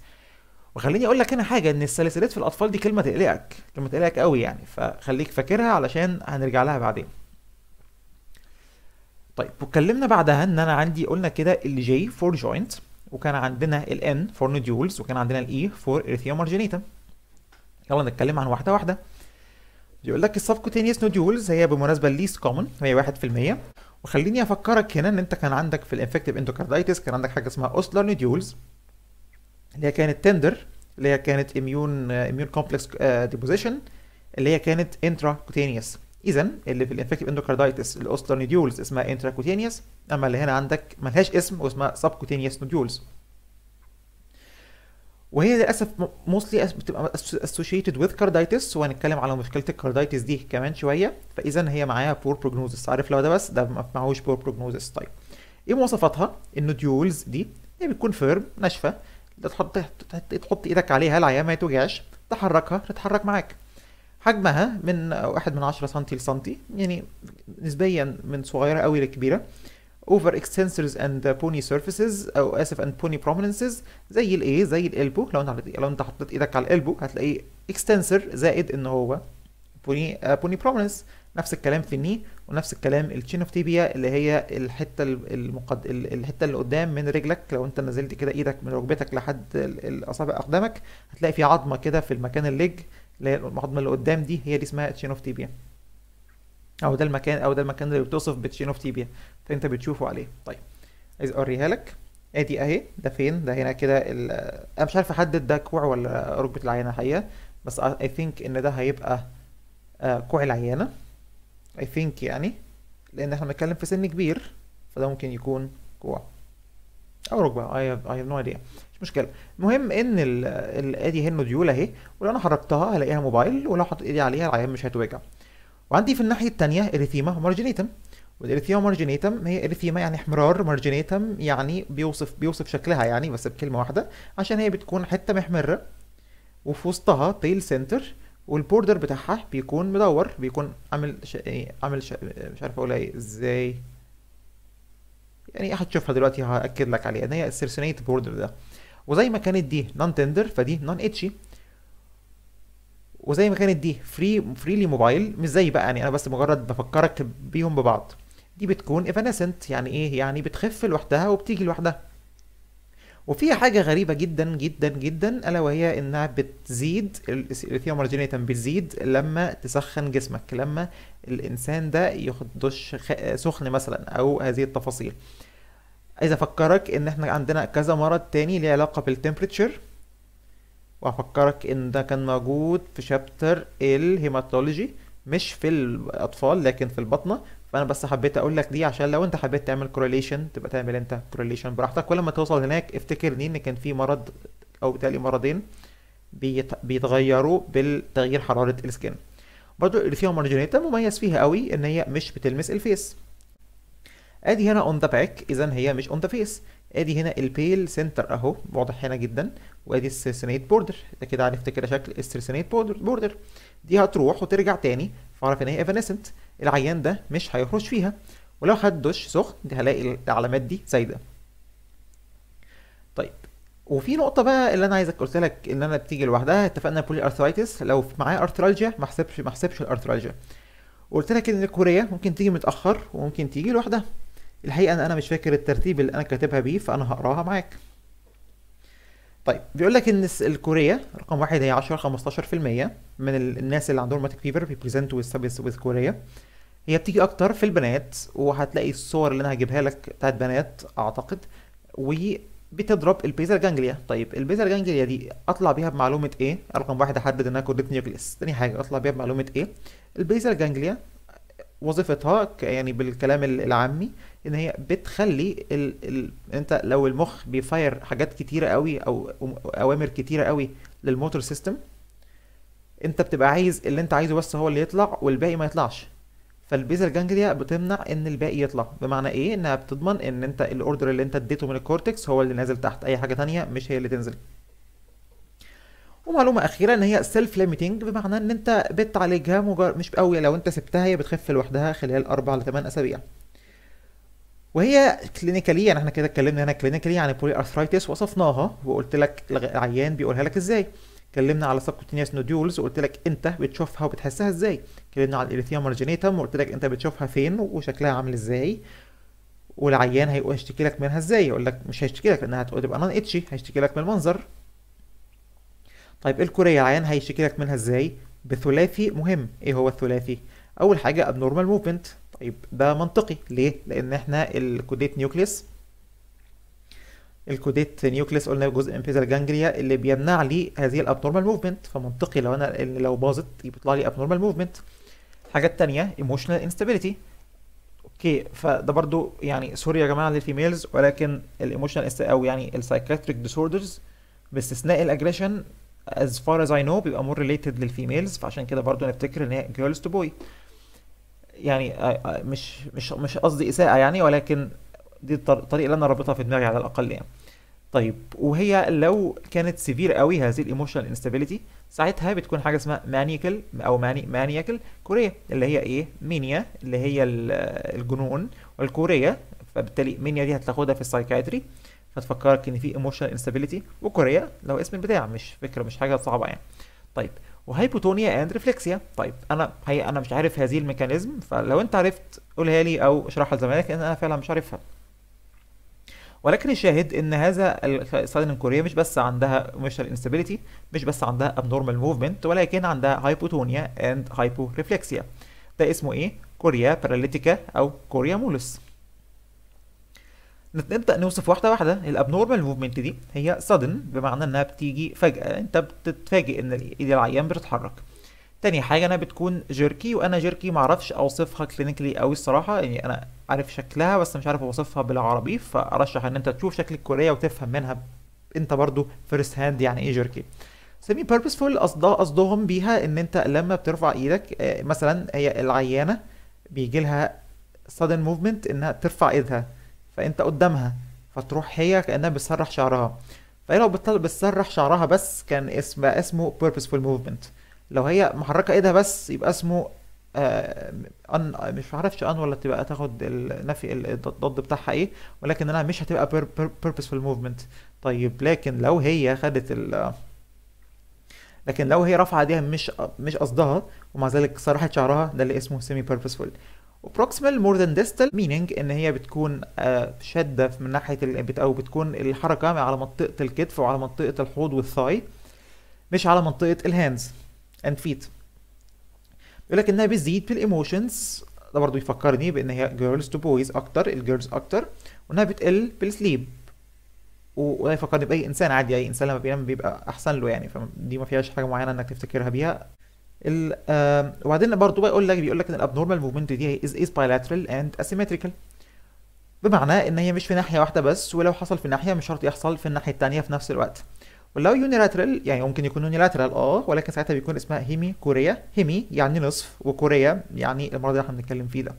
وخليني اقول لك هنا حاجه ان السلسلات في الاطفال دي كلمه تقلقك كلمه تقلقك قوي يعني فخليك فاكرها علشان هنرجع لها بعدين طيب واتكلمنا بعدها ان انا عندي قلنا كده الجي فور جوينت وكان عندنا الان فور نوديولز وكان عندنا الاي فور اريثيوم ارجينيتا يلا نتكلم عن واحده واحده بيقول لك السبكوتينيوس نوديولز هي بالمناسبه الليست كومن هي 1% وخليني افكرك هنا ان انت كان عندك في الانفكتيف اندوكاردايتس كان عندك حاجه اسمها اوسلر نوديولز اللي هي كانت تندر اللي هي كانت اميون اميون كومبلكس ديبوزيشن اللي هي كانت انترا كوتينيوس اذا اللي في الانفكتيف اندوكاردايتس الاوستر نوديولز اسمها انترا كوتينيوس اما اللي هنا عندك ملهاش اسم واسمها سب كوتينيوس نوديولز وهي للاسف موستلي بتبقى اسوشيتد وذ كارديتس وهنتكلم على مشكله الكارديتس دي كمان شويه فاذا هي معاها بور بروجنوزس عارف لو ده بس ده ما معهوش بور بروجنوزس طيب ايه مواصفاتها النوديولز دي هي بتكون فيرم ناشفه تحط تحط ايدك عليها العيان ما يتوجعش تحركها تتحرك معاك حجمها من واحد من عشرة سنتي لسنتي يعني نسبيا من صغيرة قوي لكبيرة over extensors and pony surfaces او اسف and pony prominences زي الايه زي الالبو لو انت لو انت حطيت ايدك على الالبو هتلاقيه extensor زائد ان هو pony uh, prominence نفس الكلام في الني ونفس الكلام التشين اوف تيبيا اللي هي الحته المقد... الحته اللي قدام من رجلك لو انت نزلت كده ايدك من ركبتك لحد اصابع اقدامك هتلاقي في عظمه كده في المكان الليج اللي هي العظمه اللي قدام دي هي دي اسمها تشين اوف تيبيا او ده المكان او ده المكان اللي بتوصف بتشين اوف تيبيا فانت بتشوفه عليه طيب عايز اوريها لك ادي اهي ده فين ده هنا كده ال... انا مش عارف احدد ده كوع ولا ركبه العينه الحقيقه بس اي ثينك ان ده هيبقى آه، كوع العيانه I think يعني لأن احنا بنتكلم في سن كبير فده ممكن يكون كوع أو ركبة I have, I have no idea مش مشكلة المهم إن الأدي أدي هي الموديول أهي ولو أنا حركتها هلاقيها موبايل ولو حطيت إيدي عليها العيان مش هتوجع وعندي في الناحية التانية إريثيما مارجينيتم والإريثيما مارجينيتم هي إريثيما يعني إحمرار مارجينيتم يعني بيوصف بيوصف شكلها يعني بس بكلمة واحدة عشان هي بتكون حتة محمرة وفي وسطها تيل سنتر والبوردر بتاعها بيكون مدور بيكون عامل شا... إيه، عامل شا... مش عارف اقولها إيه، ازاي يعني هتشوفها دلوقتي هاكد لك عليها ان هي السيرسونيت بوردر ده وزي ما كانت دي نون تندر فدي نون اتشي وزي ما كانت دي فري فريلي موبايل مش زي بقى يعني انا بس مجرد بفكرك بيهم ببعض دي بتكون ايفانسنت يعني ايه يعني بتخف لوحدها وبتيجي لوحدها وفي حاجه غريبه جدا جدا جدا الا وهي انها بتزيد الليثيوم ارجينيتم بتزيد لما تسخن جسمك لما الانسان ده ياخد دش سخن مثلا او هذه التفاصيل عايز افكرك ان احنا عندنا كذا مرض تاني ليه علاقه بالتمبريتشر وافكرك ان ده كان موجود في شابتر الهيماتولوجي مش في الاطفال لكن في البطنه فانا بس حبيت اقول لك دي عشان لو انت حبيت تعمل كورليشن تبقى تعمل انت كورليشن براحتك ولما توصل هناك افتكرني ان كان في مرض او بتالي مرضين بيتغيروا بالتغيير حراره السكن برضو الريفيوم مارجينيتا مميز فيها قوي ان هي مش بتلمس الفيس ادي هنا اون ذا باك اذا هي مش اون ذا فيس ادي هنا البيل سنتر اهو واضح هنا جدا وادي السيرسينيت بوردر انت كده عرفت كده شكل السيرسينيت بوردر دي هتروح وترجع تاني فاعرف ان هي ايفانيسنت العيان ده مش هيخرج فيها ولو خد دش سخن دي هلاقي العلامات دي زايده طيب وفي نقطه بقى اللي انا عايزك قلت لك ان انا بتيجي لوحدها اتفقنا بولي ارثرايتس لو معايا ارثرالجيا ما احسبش ما احسبش الارثرالجيا وقلت لك ان الكوريه ممكن تيجي متاخر وممكن تيجي لوحدها الحقيقه انا مش فاكر الترتيب اللي انا كاتبها بيه فانا هقراها معاك طيب بيقول لك ان الكوريه رقم واحد هي 10 15% من الناس اللي عندهم روماتيك فيفر بيبريزنت وذ كوريا هي بتيجي اكتر في البنات وهتلاقي الصور اللي انا هجيبها لك بتاعت بنات اعتقد وبتضرب البيزر جانجليا طيب البيزر جانجليا دي اطلع بيها بمعلومه ايه رقم واحد احدد انها كوريت نيوكليس تاني حاجه اطلع بيها بمعلومه ايه البيزر جانجليا وظيفتها يعني بالكلام العامي ان هي بتخلي ال... ال... انت لو المخ بيفاير حاجات كتيره قوي او اوامر كتيره قوي للموتور سيستم انت بتبقى عايز اللي انت عايزه بس هو اللي يطلع والباقي ما يطلعش فالبيزل جانجليا بتمنع ان الباقي يطلع بمعنى ايه انها بتضمن ان انت الاوردر اللي انت اديته من الكورتكس هو اللي نازل تحت اي حاجه تانية مش هي اللي تنزل ومعلومه اخيره ان هي سيلف ليميتنج بمعنى ان انت بتعالجها مجر... مش قوي لو انت سبتها هي بتخف لوحدها خلال 4 ل 8 اسابيع وهي كلينيكاليا يعني احنا كده اتكلمنا هنا كلينيكالي عن البولي ارثرايتس وصفناها وقلت لك العيان بيقولها لك ازاي اتكلمنا على سبكوتينيوس نوديولز وقلت لك انت بتشوفها وبتحسها ازاي اتكلمنا على الاريثيا مارجينيتم وقلت لك انت بتشوفها فين وشكلها عامل ازاي والعيان هيشتكي لك منها ازاي يقول لك مش هيشتكي لك لانها هتبقى نون اتشي هيشتكي لك من المنظر طيب الكوريه العيان هيشتكي لك منها ازاي بثلاثي مهم ايه هو الثلاثي اول حاجه abnormal movement طيب ده منطقي ليه لان احنا الكوديت نيوكليس الكوديت نيوكليس قلنا جزء من امبيزال جانجليا اللي بيمنع لي هذه الابنورمال موفمنت فمنطقي لو انا إن لو باظت يطلع لي ابنورمال موفمنت الحاجه الثانيه ايموشنال انستابيليتي اوكي فده برضو يعني سوري يا جماعه للفيميلز ولكن الايموشنال او يعني السايكاتريك ديسوردرز باستثناء الاجريشن as far as I know بيبقى مور ريليتد للفيميلز فعشان كده برضو نفتكر ان هي جيرلز تو بوي يعني آه، آه، مش مش مش قصدي اساءه يعني ولكن دي الطريقه اللي انا رابطها في دماغي على الاقل يعني طيب وهي لو كانت سيفير قوي هذه الايموشنال انستابيليتي ساعتها بتكون حاجه اسمها مانيكل او ماني مانيكل كوريا اللي هي ايه مينيا اللي هي الجنون والكوريا فبالتالي مينيا دي هتاخدها في السايكايتري فتفكرك ان في ايموشنال انستابيليتي وكوريا لو اسم البتاع مش فكره مش حاجه صعبه يعني طيب وهايبوتونيا اند ريفلكسيا طيب انا هي انا مش عارف هذه الميكانيزم فلو انت عرفت قولها لي او اشرحها لزمايلك لان انا فعلا مش عارفها ولكن الشاهد ان هذا السايلن الكوريه مش بس عندها ميشنال انستابيليتي مش بس عندها ابنورمال موفمنت ولكن عندها هايبوتونيا اند هايبو ريفلكسيا ده اسمه ايه كوريا باراليتيكا او كوريا مولس نبدا نوصف واحده واحده الابنورمال موفمنت دي هي سادن بمعنى انها بتيجي فجاه انت بتتفاجئ ان ايد العيان بتتحرك تاني حاجه انا بتكون جيركي وانا جيركي معرفش اوصفها كلينيكلي قوي الصراحه يعني انا عارف شكلها بس مش عارف اوصفها بالعربي فارشح ان انت تشوف شكل الكوريه وتفهم منها انت برضو فيرست هاند يعني ايه جيركي سمي بيربسفول قصدهم بيها ان انت لما بترفع ايدك آه، مثلا هي العيانه بيجي لها sudden movement انها ترفع ايدها فانت قدامها فتروح هي كانها بتسرح شعرها فهي لو بتسرح شعرها بس كان اسم اسمه purposeful movement لو هي محركه ايدها بس يبقى اسمه آه أن مش عارفش ان ولا تبقى تاخد النفي الضد بتاعها ايه ولكن انا مش هتبقى purposeful movement طيب لكن لو هي خدت ال لكن لو هي رافعه ايديها مش مش قصدها ومع ذلك سرحت شعرها ده اللي اسمه semi purposeful وبروكسيمال مور ذان ديستال مينينج ان هي بتكون آه، شاده من ناحيه او بتكون الحركه على منطقه الكتف وعلى منطقه الحوض والثاي مش على منطقه الهاندز اند فيت بيقول لك انها بتزيد في الايموشنز ده برضه يفكرني بان هي جيرلز تو بويز اكتر الجيرلز اكتر وانها بتقل في السليب وده يفكرني باي انسان عادي اي انسان لما بينام بيبقى احسن له يعني فدي ما فيهاش حاجه معينه انك تفتكرها بيها آه، وبعدين برضه بيقول لك بيقول لك ان الابنورمال موفمنت دي از از بايلاترال اند اسيمتريكال بمعنى ان هي مش في ناحيه واحده بس ولو حصل في ناحيه مش شرط يحصل في الناحيه الثانيه في نفس الوقت ولو يونيلاترال يعني ممكن يكون يونيلاترال اه ولكن ساعتها بيكون اسمها هيمي كوريا هيمي يعني نصف وكوريا يعني المرض اللي احنا بنتكلم فيه ده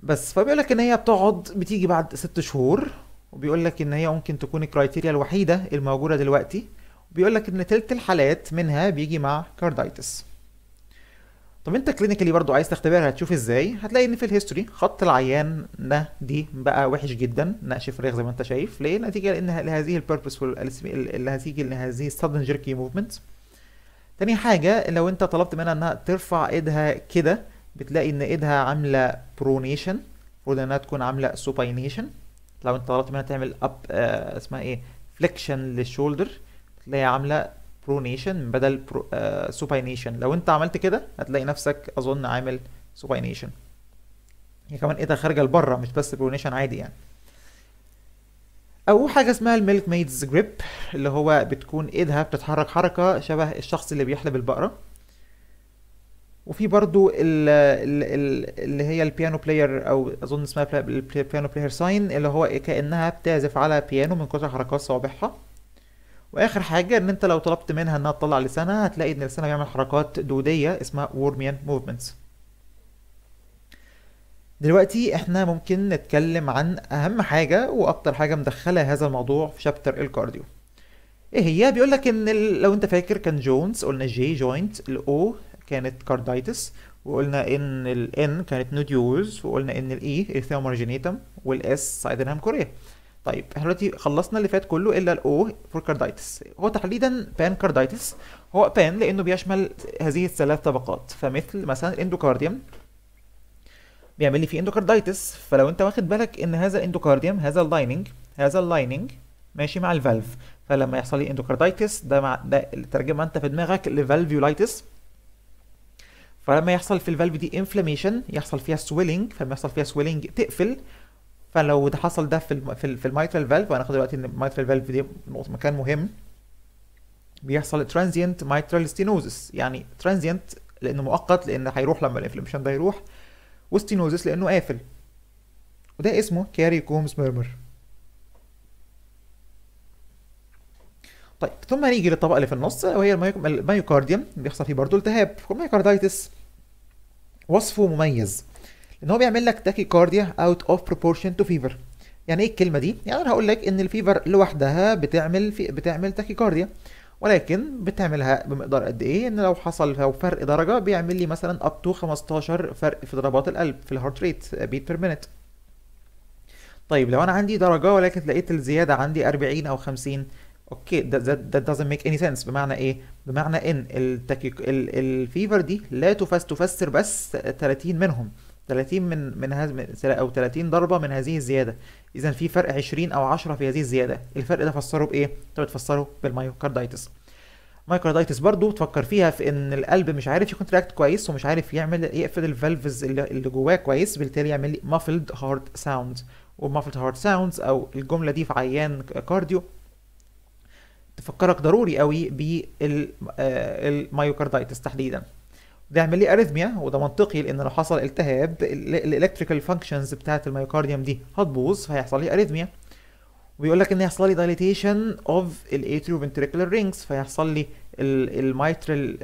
بس فبيقول لك ان هي بتقعد بتيجي بعد ست شهور وبيقول لك ان هي ممكن تكون الكرايتيريا الوحيده الموجوده دلوقتي بيقول لك ان تلت الحالات منها بيجي مع كارديتس طب انت كلينيكالي برضو عايز تختبرها هتشوف ازاي هتلاقي ان في الهيستوري خط العيان ده دي بقى وحش جدا نقش فراغ زي ما انت شايف ليه نتيجه لان لهذه البيربس هتيجي لهذه السادن جيركي موفمنت تاني حاجه لو انت طلبت منها انها ترفع ايدها كده بتلاقي ان ايدها عامله برونيشن المفروض انها تكون عامله سوباينيشن لو انت طلبت منها تعمل اب آه، اسمها ايه فليكشن للشولدر هتلاقي عامله برونيشن بدل برو آه سوباينيشن لو انت عملت كده هتلاقي نفسك اظن عامل سوباينيشن هي كمان ايه ده خارجه لبره مش بس برونيشن عادي يعني او حاجه اسمها الميلك ميدز جريب اللي هو بتكون ايدها بتتحرك حركه شبه الشخص اللي بيحلب البقره وفي برضو اللي هي البيانو بلاير او اظن اسمها البيانو بلاير ساين اللي هو كانها بتعزف على بيانو من كتر حركات صوابعها واخر حاجه ان انت لو طلبت منها انها تطلع لسانها هتلاقي ان لسانها بيعمل حركات دوديه اسمها وورميان موفمنتس دلوقتي احنا ممكن نتكلم عن اهم حاجه واكتر حاجه مدخله هذا الموضوع في شابتر الكارديو ايه هي بيقول لك ان لو انت فاكر كان جونز قلنا جي جوينت الاو كانت كاردايتس وقلنا ان الان كانت نوديولز وقلنا ان الاي إثيومرجينيتم والاس سايدنهام كوريا طيب احنا دلوقتي خلصنا اللي فات كله الا الاو فور كارديتس هو تحديدا بان كارديتس هو بان لانه بيشمل هذه الثلاث طبقات فمثل مثلا الاندوكارديوم بيعمل لي فيه اندوكارديتس فلو انت واخد بالك ان هذا الاندوكارديوم هذا اللايننج هذا اللايننج ماشي مع الفالف فلما يحصل لي اندوكارديتس ده مع ده ترجمه انت في دماغك لفالفيولايتس فلما يحصل في الفالف دي انفلاميشن يحصل فيها سويلنج فلما يحصل فيها سويلنج تقفل فلو ده حصل ده في في الميترال فالف اخد دلوقتي ان الميترال فالف دي مكان مهم بيحصل ترانزينت ميترال ستينوزس يعني ترانزينت لانه مؤقت لان هيروح لما الانفلاميشن ده يروح وستينوزس لانه قافل وده اسمه كاري كومز ميرمر طيب ثم نيجي للطبقه اللي في النص وهي المايوكارديوم بيحصل فيه برضه التهاب الميوكاردايتس وصفه مميز ان هو بيعمل لك تاكيكارديا اوت اوف بروبورشن تو فيفر يعني ايه الكلمه دي يعني انا هقول لك ان الفيفر لوحدها بتعمل في بتعمل تاكيكارديا ولكن بتعملها بمقدار قد ايه ان لو حصل لو فرق درجه بيعمل لي مثلا اب تو 15 فرق في ضربات القلب في الهارت ريت بيت بير مينت طيب لو انا عندي درجه ولكن لقيت الزياده عندي 40 او 50 اوكي ده ده doesn't make any sense بمعنى ايه بمعنى ان التاكي الفيفر دي لا تفس تفسر بس 30 منهم 30 من من او 30 ضربه من هذه الزياده اذا في فرق 20 او 10 في هذه الزياده الفرق ده فسره بايه تقدر تفسره بالمايوكاردايتس مايكرودايتس برضو تفكر فيها في ان القلب مش عارف يكونتراكت كويس ومش عارف يعمل يقفل الفالفز اللي جواه كويس بالتالي يعمل لي مافلد هارد ساوند ومافلد هارت ساوندز او الجمله دي في عيان كارديو تفكرك ضروري قوي بالمايوكاردايتس آه، تحديدا ده يعمل لي اريثميا وده منطقي لان لو حصل التهاب الالكتريكال فانكشنز بتاعه الميوكارديوم دي هتبوظ فهيحصل لي اريثميا وبيقول لك ان هيحصل لي دايليتيشن اوف الاتريو فنتريكولار رينجز فيحصل لي الميترال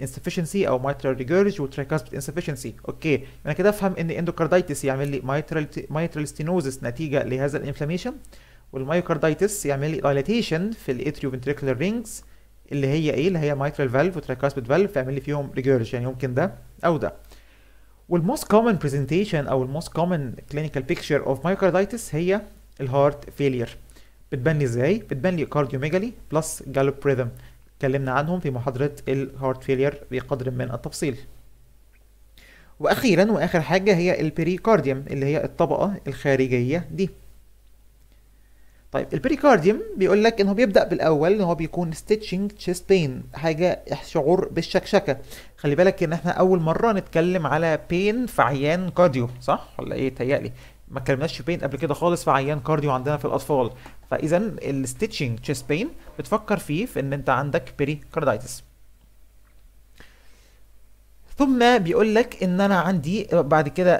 انسفشنسي آه، او ميترال ريجيرج وتريكاسبت انسفشنسي اوكي انا كده افهم ان اندوكاردايتس يعمل لي ميترال ميترال ستينوزس نتيجه لهذا الانفلاميشن والمايوكاردايتس يعمل لي دايليتيشن في الاتريو فنتريكولار رينجز اللي هي ايه اللي هي مايترال فالف وتراكاسبيد فالف اعمل لي فيهم ريجيرش يعني ممكن ده او ده والموست كومن برزنتيشن او الموست كومن كلينيكال بيكتشر اوف مايوكارديتس هي الهارت فيلير بتبان لي ازاي بتبان لي كارديوميجالي بلس جالوب ريذم اتكلمنا عنهم في محاضره الهارت فيلير بقدر من التفصيل واخيرا واخر حاجه هي البريكارديوم اللي هي الطبقه الخارجيه دي طيب البريكارديوم بيقول لك ان هو بيبدا بالاول ان هو بيكون ستيتشنج تشيست بين حاجه شعور بالشكشكه خلي بالك ان احنا اول مره نتكلم على بين في عيان كارديو صح ولا ايه تهيألي ما اتكلمناش في بين قبل كده خالص في عيان كارديو عندنا في الاطفال فاذا الستيتشنج تشيست بين بتفكر فيه في ان انت عندك بريكارديتس ثم بيقول لك ان انا عندي بعد كده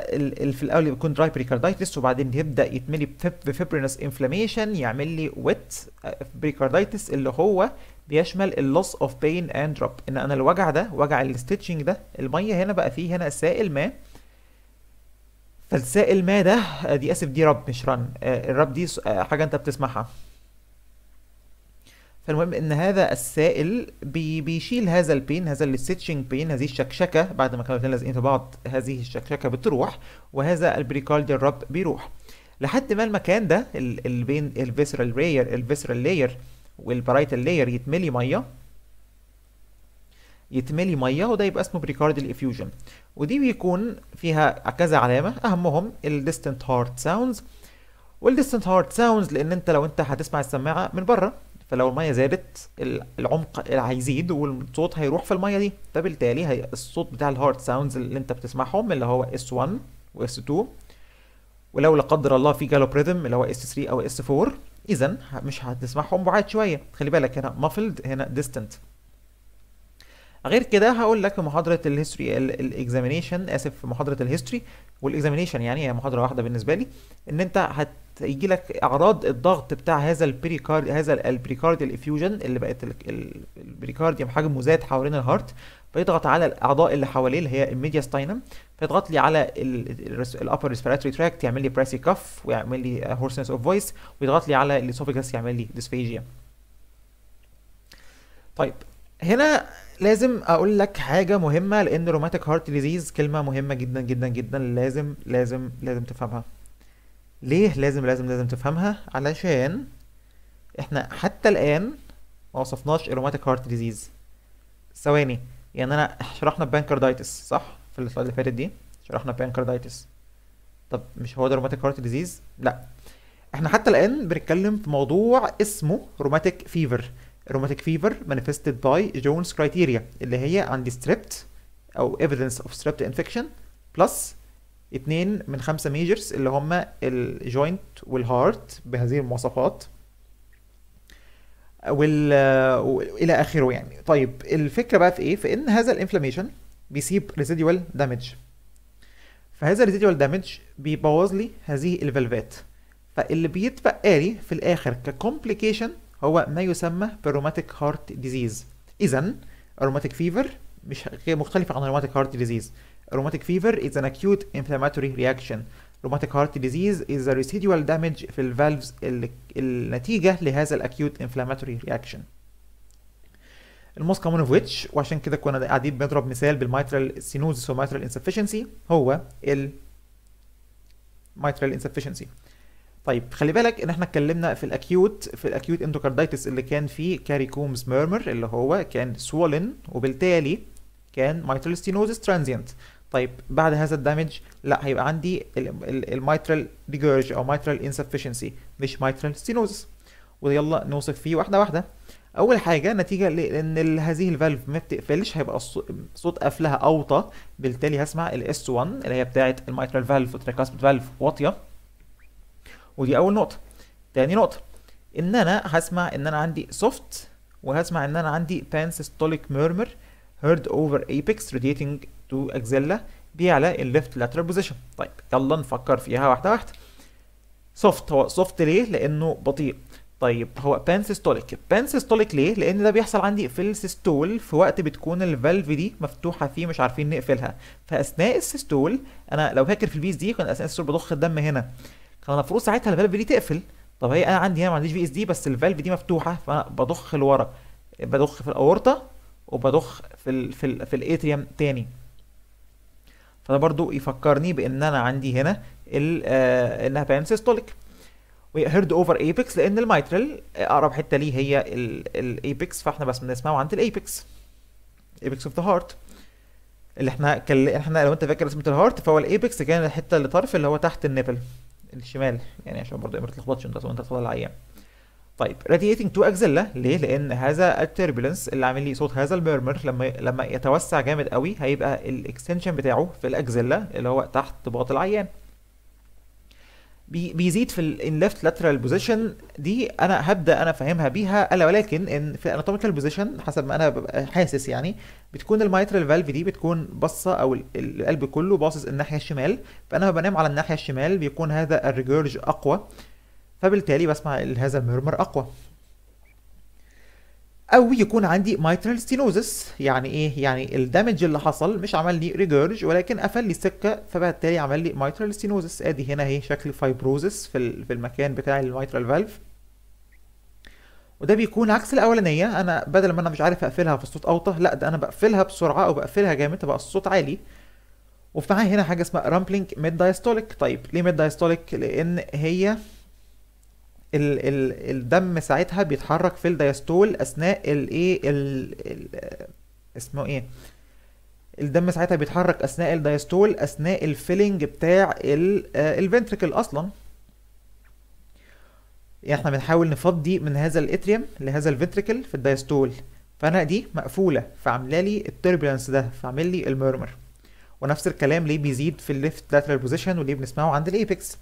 في الاول بيكون دراي بريكارديتس وبعدين يبدا يتملي بفيبرينس انفلاميشن يعمل لي ويت بريكارديتس آه، اللي هو بيشمل اللوس اوف بين اند دروب ان انا الوجع ده وجع الستيتشنج ده الميه هنا بقى فيه هنا سائل ما فالسائل ما ده آه، دي اسف دي رب مش رن آه، الرب دي حاجه انت بتسمعها فالمهم ان هذا السائل بي بيشيل هذا البين هذا الستشنج بين هذه الشكشكه بعد ما كانوا لازقين في بعض هذه الشكشكه بتروح وهذا البريكارديال الرب بيروح لحد ما المكان ده اللي بين الفيسرال لاير الفيسرال لاير والبرايتال لاير يتملي ميه يتملي ميه وده يبقى اسمه بريكارديال الافيوجن ودي بيكون فيها كذا علامه اهمهم الديستنت هارت ساوندز والديستنت هارت ساوندز لان انت لو انت هتسمع السماعه من بره فلو الميه زادت العمق هيزيد والصوت هيروح في الميه دي فبالتالي هي الصوت بتاع الهارد ساوندز اللي انت بتسمعهم اللي هو S1 و S2 ولو لا قدر الله في جالوب ريذم اللي هو S3 او S4 اذا مش هتسمعهم بعاد شويه خلي بالك هنا muffled هنا distant غير كده هقول لك في محاضره الهيستوري الاكزامينيشن اسف في محاضره الهيستوري والاكزامينيشن يعني هي محاضره واحده بالنسبه لي ان انت هتيجي لك اعراض الضغط بتاع هذا البريكارد هذا البريكارديال افيوجن اللي بقت البريكارديوم حجمه زاد حوالين الهارت فيضغط على الاعضاء اللي حواليه اللي هي ستاينم فيضغط لي على الابر ريسبيراتوري تراكت يعمل لي براسي كف ويعمل لي هورسنس اوف فويس ويضغط لي على الاسوفيجاس يعمل لي ديسفيجيا طيب هنا لازم اقول لك حاجه مهمه لان روماتيك هارت ديزيز كلمه مهمه جدا جدا جدا لازم لازم لازم تفهمها ليه لازم لازم لازم تفهمها علشان احنا حتى الان ما وصفناش الروماتيك هارت ديزيز ثواني يعني انا شرحنا بانكردايتس صح في السؤال اللي فاتت دي شرحنا بانكردايتس طب مش هو ده روماتيك هارت ديزيز لا احنا حتى الان بنتكلم في موضوع اسمه روماتيك فيفر روماتيك فيفر manifested by Jones criteria اللي هي عندي stripped او evidence of stripped infection plus اتنين من خمسة ميجرز اللي هما الجوينت والهارت بهذه المواصفات وال الى اخره يعني طيب الفكره بقى في ايه في ان هذا الانفلاميشن بيسيب ريزيديوال دامج فهذا الريزيديوال دامج بيبوظ لي هذه الفلفات فاللي بيتبقى لي في الاخر ككومبليكيشن هو ما يسمى بالروماتيك هارت ديزيز اذا الروماتيك فيفر مش مختلفه عن الروماتيك هارت ديزيز الروماتيك فيفر از ان acute inflammatory reaction روماتيك هارت ديزيز از a residual damage في الفالفز النتيجه لهذا الاكيوت inflammatory reaction الموست كومن اوف ويتش وعشان كده كنا قاعدين بنضرب مثال بالميترال سينوزس والميترال انسفشنسي هو ال mitral insufficiency طيب خلي بالك ان احنا اتكلمنا في الاكيوت في الاكيوت اندوكاردايتس اللي كان فيه كاري كومز ميرمر اللي هو كان سوولن وبالتالي كان ميترال ستينوزس ترانزيانت طيب بعد هذا الدمج لا هيبقى عندي الميترال ريجيرج او ميترال انسفشنسي مش ميترال ستينوزس ويلا نوصف فيه واحده واحده اول حاجه نتيجه لان هذه الفالف ما بتقفلش هيبقى صوت قفلها اوطى بالتالي هسمع الاس 1 اللي هي بتاعه الميترال فالف والتراكاسبت فالف واطيه ودي اول نقطه تاني نقطه ان انا هسمع ان انا عندي سوفت وهسمع ان انا عندي pansystolic murmur heard over apex radiating to axilla بي على الليفت lateral position طيب يلا نفكر فيها واحده واحده سوفت هو سوفت ليه لانه بطيء طيب هو بانسيستوليك بانسيستوليك ليه لان ده بيحصل عندي في السيستول في وقت بتكون الفالف دي مفتوحه فيه مش عارفين نقفلها فاثناء السيستول انا لو فاكر في البيس دي كان اثناء السيستول بضخ الدم هنا فالمفروض ساعتها الفالف دي تقفل طب هي انا عندي هنا ما عنديش في اس دي بس الفالف دي مفتوحه فانا بضخ لورا بضخ في الاورطه وبضخ في الـ في الـ في الاتريوم تاني فده برضو يفكرني بان انا عندي هنا ال آه انها بان سيستوليك هيرد اوفر ايبكس لان الميترال آه، اقرب حته ليه هي الايبكس فاحنا بس بنسمعه عند الايبكس ايبكس اوف ذا هارت اللي احنا كل... احنا لو انت فاكر اسمه الهارت فهو الايبكس كان الحته اللي طرف اللي هو تحت النبل الشمال يعني عشان برضه ما تتلخبطش انت وانت تطلع ايام طيب radiating to axilla ليه لان هذا التربولنس اللي عامل لي صوت هذا الميرمر لما لما يتوسع جامد قوي هيبقى الاكستنشن بتاعه في الاكزيلا اللي هو تحت باط العيان بيزيد في الان ليفت لاترال بوزيشن دي انا هبدا انا فاهمها بيها الا ولكن ان في الاناتوميكال بوزيشن حسب ما انا ببقى حاسس يعني بتكون الميترال فالف دي بتكون باصه او القلب كله باصص الناحيه الشمال فانا بنام على الناحيه الشمال بيكون هذا الريجورج اقوى فبالتالي بسمع هذا المرمر اقوى او يكون عندي ميترال ستينوزس يعني ايه يعني الدمج اللي حصل مش عمل لي ريجورج ولكن قفل لي السكه فبالتالي عمل لي ميترال ستينوزس ادي هنا اهي شكل فايبروزس في في المكان بتاع الميترال فالف وده بيكون عكس الاولانيه انا بدل ما انا مش عارف اقفلها في الصوت اوطى لا ده انا بقفلها بسرعه او بقفلها جامد تبقى الصوت عالي وفي معايا هنا حاجه اسمها رامبلينج ميد دايستوليك طيب ليه ميد دايستوليك لان هي ال ال الدم ساعتها بيتحرك في الديستول اثناء الايه اسمه ايه الدم ساعتها بيتحرك اثناء الدايستول اثناء الفيلنج بتاع آه، الفنتريكل اصلا يعني احنا بنحاول نفضي من هذا الاتريوم لهذا الفنتريكل في الدايستول فانا دي مقفوله فعامله لي التربيلنس ده فعامل لي المرمر ونفس الكلام ليه بيزيد في الليفت لاترال بوزيشن وليه بنسمعه عند الايبكس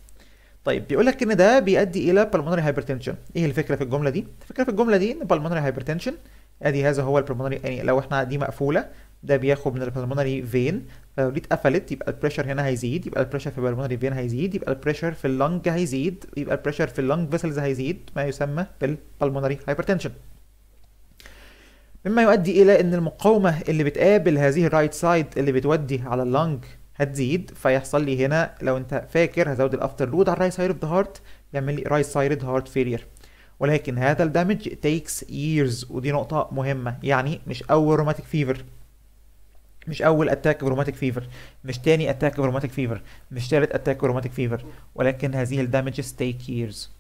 طيب بيقول لك ان ده بيؤدي الى pulmonary hypertension ايه الفكره في الجمله دي الفكره في الجمله دي ان pulmonary hypertension ادي هذا هو البلمونري يعني لو احنا دي مقفوله ده بياخد من البلمونري فين فلو دي اتقفلت يبقى البريشر هنا هيزيد يبقى البريشر في البلمونري فين هيزيد يبقى البريشر في اللنج هيزيد يبقى البريشر في اللنج فيسلز هيزيد ما يسمى بالبلمونري هايبرتنشن مما يؤدي الى ان المقاومه اللي بتقابل هذه الرايت سايد اللي بتودي على اللنج هتزيد فيحصل لي هنا لو انت فاكر هزود الافتر لود على الراي سايد اوف ذا هارت يعمل لي راي سايد هارت فيلير ولكن هذا الدامج تيكس ييرز ودي نقطة مهمة يعني مش أول روماتيك فيفر مش أول أتاك روماتيك فيفر مش تاني أتاك روماتيك فيفر مش تالت أتاك روماتيك فيفر ولكن هذه الدامج تيك ييرز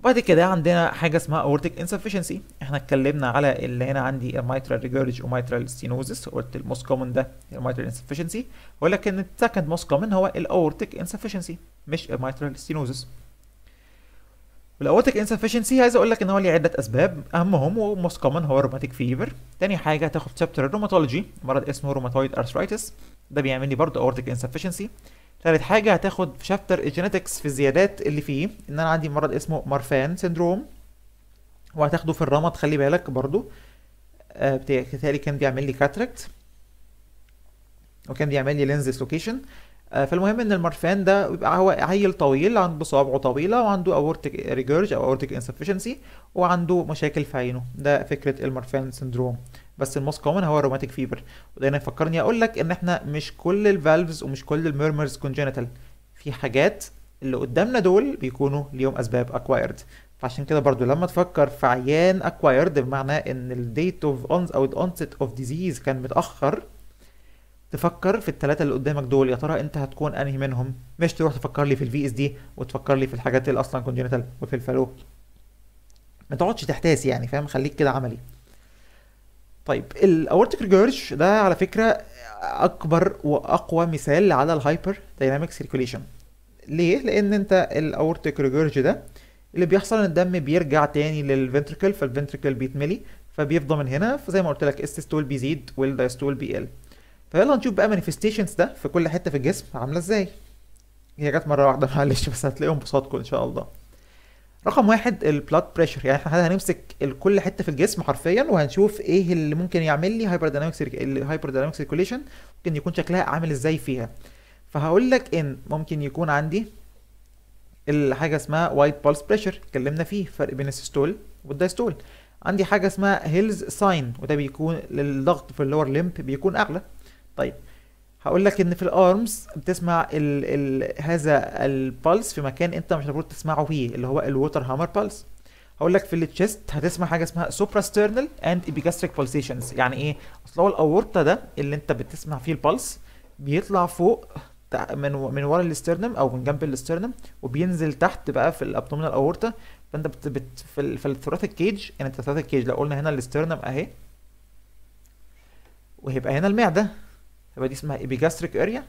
بعد كده عندنا حاجه اسمها اورتيك انسفشنسي احنا اتكلمنا على اللي هنا عندي الميترال ريجورج وميترال ستينوزس قلت الموست كومن ده الميترال انسفشنسي ولكن السكند موست كومن هو الاورتيك انسفشنسي مش الميترال ستينوزس والاورتيك انسفشنسي عايز اقول لك ان هو ليه عده اسباب اهمهم وموست كومن هو الروماتيك فيفر تاني حاجه تاخد شابتر الروماتولوجي مرض اسمه روماتويد ارثرايتس ده بيعمل لي برضه اورتيك انسفشنسي ثالث حاجه هتاخد شابتر الجينيتكس في الزيادات اللي فيه ان انا عندي مرض اسمه مارفان سيندروم وهتاخده في الرمض خلي بالك برضو آه كان بيعمل لي كاتركت وكان بيعمل لي لينز ديسلوكيشن آه، فالمهم ان المرفان ده بيبقى هو عيل طويل عنده صوابعه طويله وعنده اورتيك ريجيرج او اورتيك انسفشنسي وعنده مشاكل في عينه ده فكره المرفان سيندروم بس الموست كومن هو الروماتيك فيفر وده انا اقول لك ان احنا مش كل الفالفز ومش كل الميرمرز كونجنتال في حاجات اللي قدامنا دول بيكونوا ليهم اسباب اكوايرد فعشان كده برضو لما تفكر في عيان اكوايرد بمعنى ان الديت اوف اونز او الانست اوف ديزيز كان متاخر تفكر في الثلاثه اللي قدامك دول يا ترى انت هتكون انهي منهم مش تروح تفكر لي في الفي اس دي وتفكر لي في الحاجات اللي اصلا كونجنتال وفي الفالو ما تقعدش تحتاس يعني فاهم خليك كده عملي طيب الاورتيك ريجورج ده على فكره اكبر واقوى مثال على الهايبر دايناميك سيركوليشن ليه لان انت الاورتيك ريجورج ده اللي بيحصل ان الدم بيرجع تاني للفنتركل فالفنتركل بيتملي فبيفضى من هنا فزي ما قلت لك السيستول بيزيد والدايستول بيقل فيلا نشوف بقى مانيفستيشنز ده في كل حته في الجسم عامله ازاي هي جت مره واحده معلش بس هتلاقيهم بصوتكم ان شاء الله رقم واحد البلاد بريشر يعني احنا هنمسك كل حته في الجسم حرفيا وهنشوف ايه اللي ممكن يعمل لي هايبر داينامكس الهايبر داينامكس سيركوليشن ممكن يكون شكلها عامل ازاي فيها فهقول لك ان ممكن يكون عندي الحاجه اسمها وايت بالس بريشر اتكلمنا فيه فرق بين السيستول والدايستول عندي حاجه اسمها هيلز ساين وده بيكون للضغط في اللور ليمب بيكون اعلى طيب هقول لك ان في الارمز بتسمع الـ الـ هذا البلس في مكان انت مش المفروض تسمعه فيه اللي هو الووتر هامر بلس هقول لك في التشست هتسمع حاجه اسمها سوبراسترنال اند ايبيجاستريك بالسيشنز يعني ايه اصل هو الاورطه ده اللي انت بتسمع فيه البلس بيطلع فوق من من ورا الاسترنم او من جنب الاسترنم وبينزل تحت بقى في الابدومينال اورطه فانت بت, بت في, في الثوراتيك كيج يعني انت الثوراتيك كيج لو قلنا هنا الاسترنم اهي وهيبقى هنا المعده يبقى دي اسمها ايبيجاستريك اريا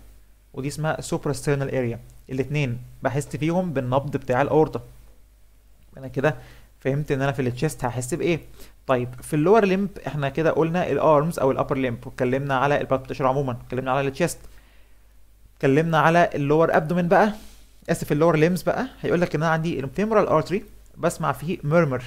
ودي اسمها سوبراسترنال اريا الاثنين بحس فيهم بالنبض بتاع الاورطه انا كده فهمت ان انا في التشيست هحس بايه طيب في اللور ليمب احنا كده قلنا الارمز او الابر ليمب واتكلمنا على البابتشر عموما اتكلمنا على التشيست اتكلمنا على اللور ابدومين بقى اسف اللور ليمز بقى هيقول لك ان انا عندي الفيمورال ارتري بسمع فيه مرمر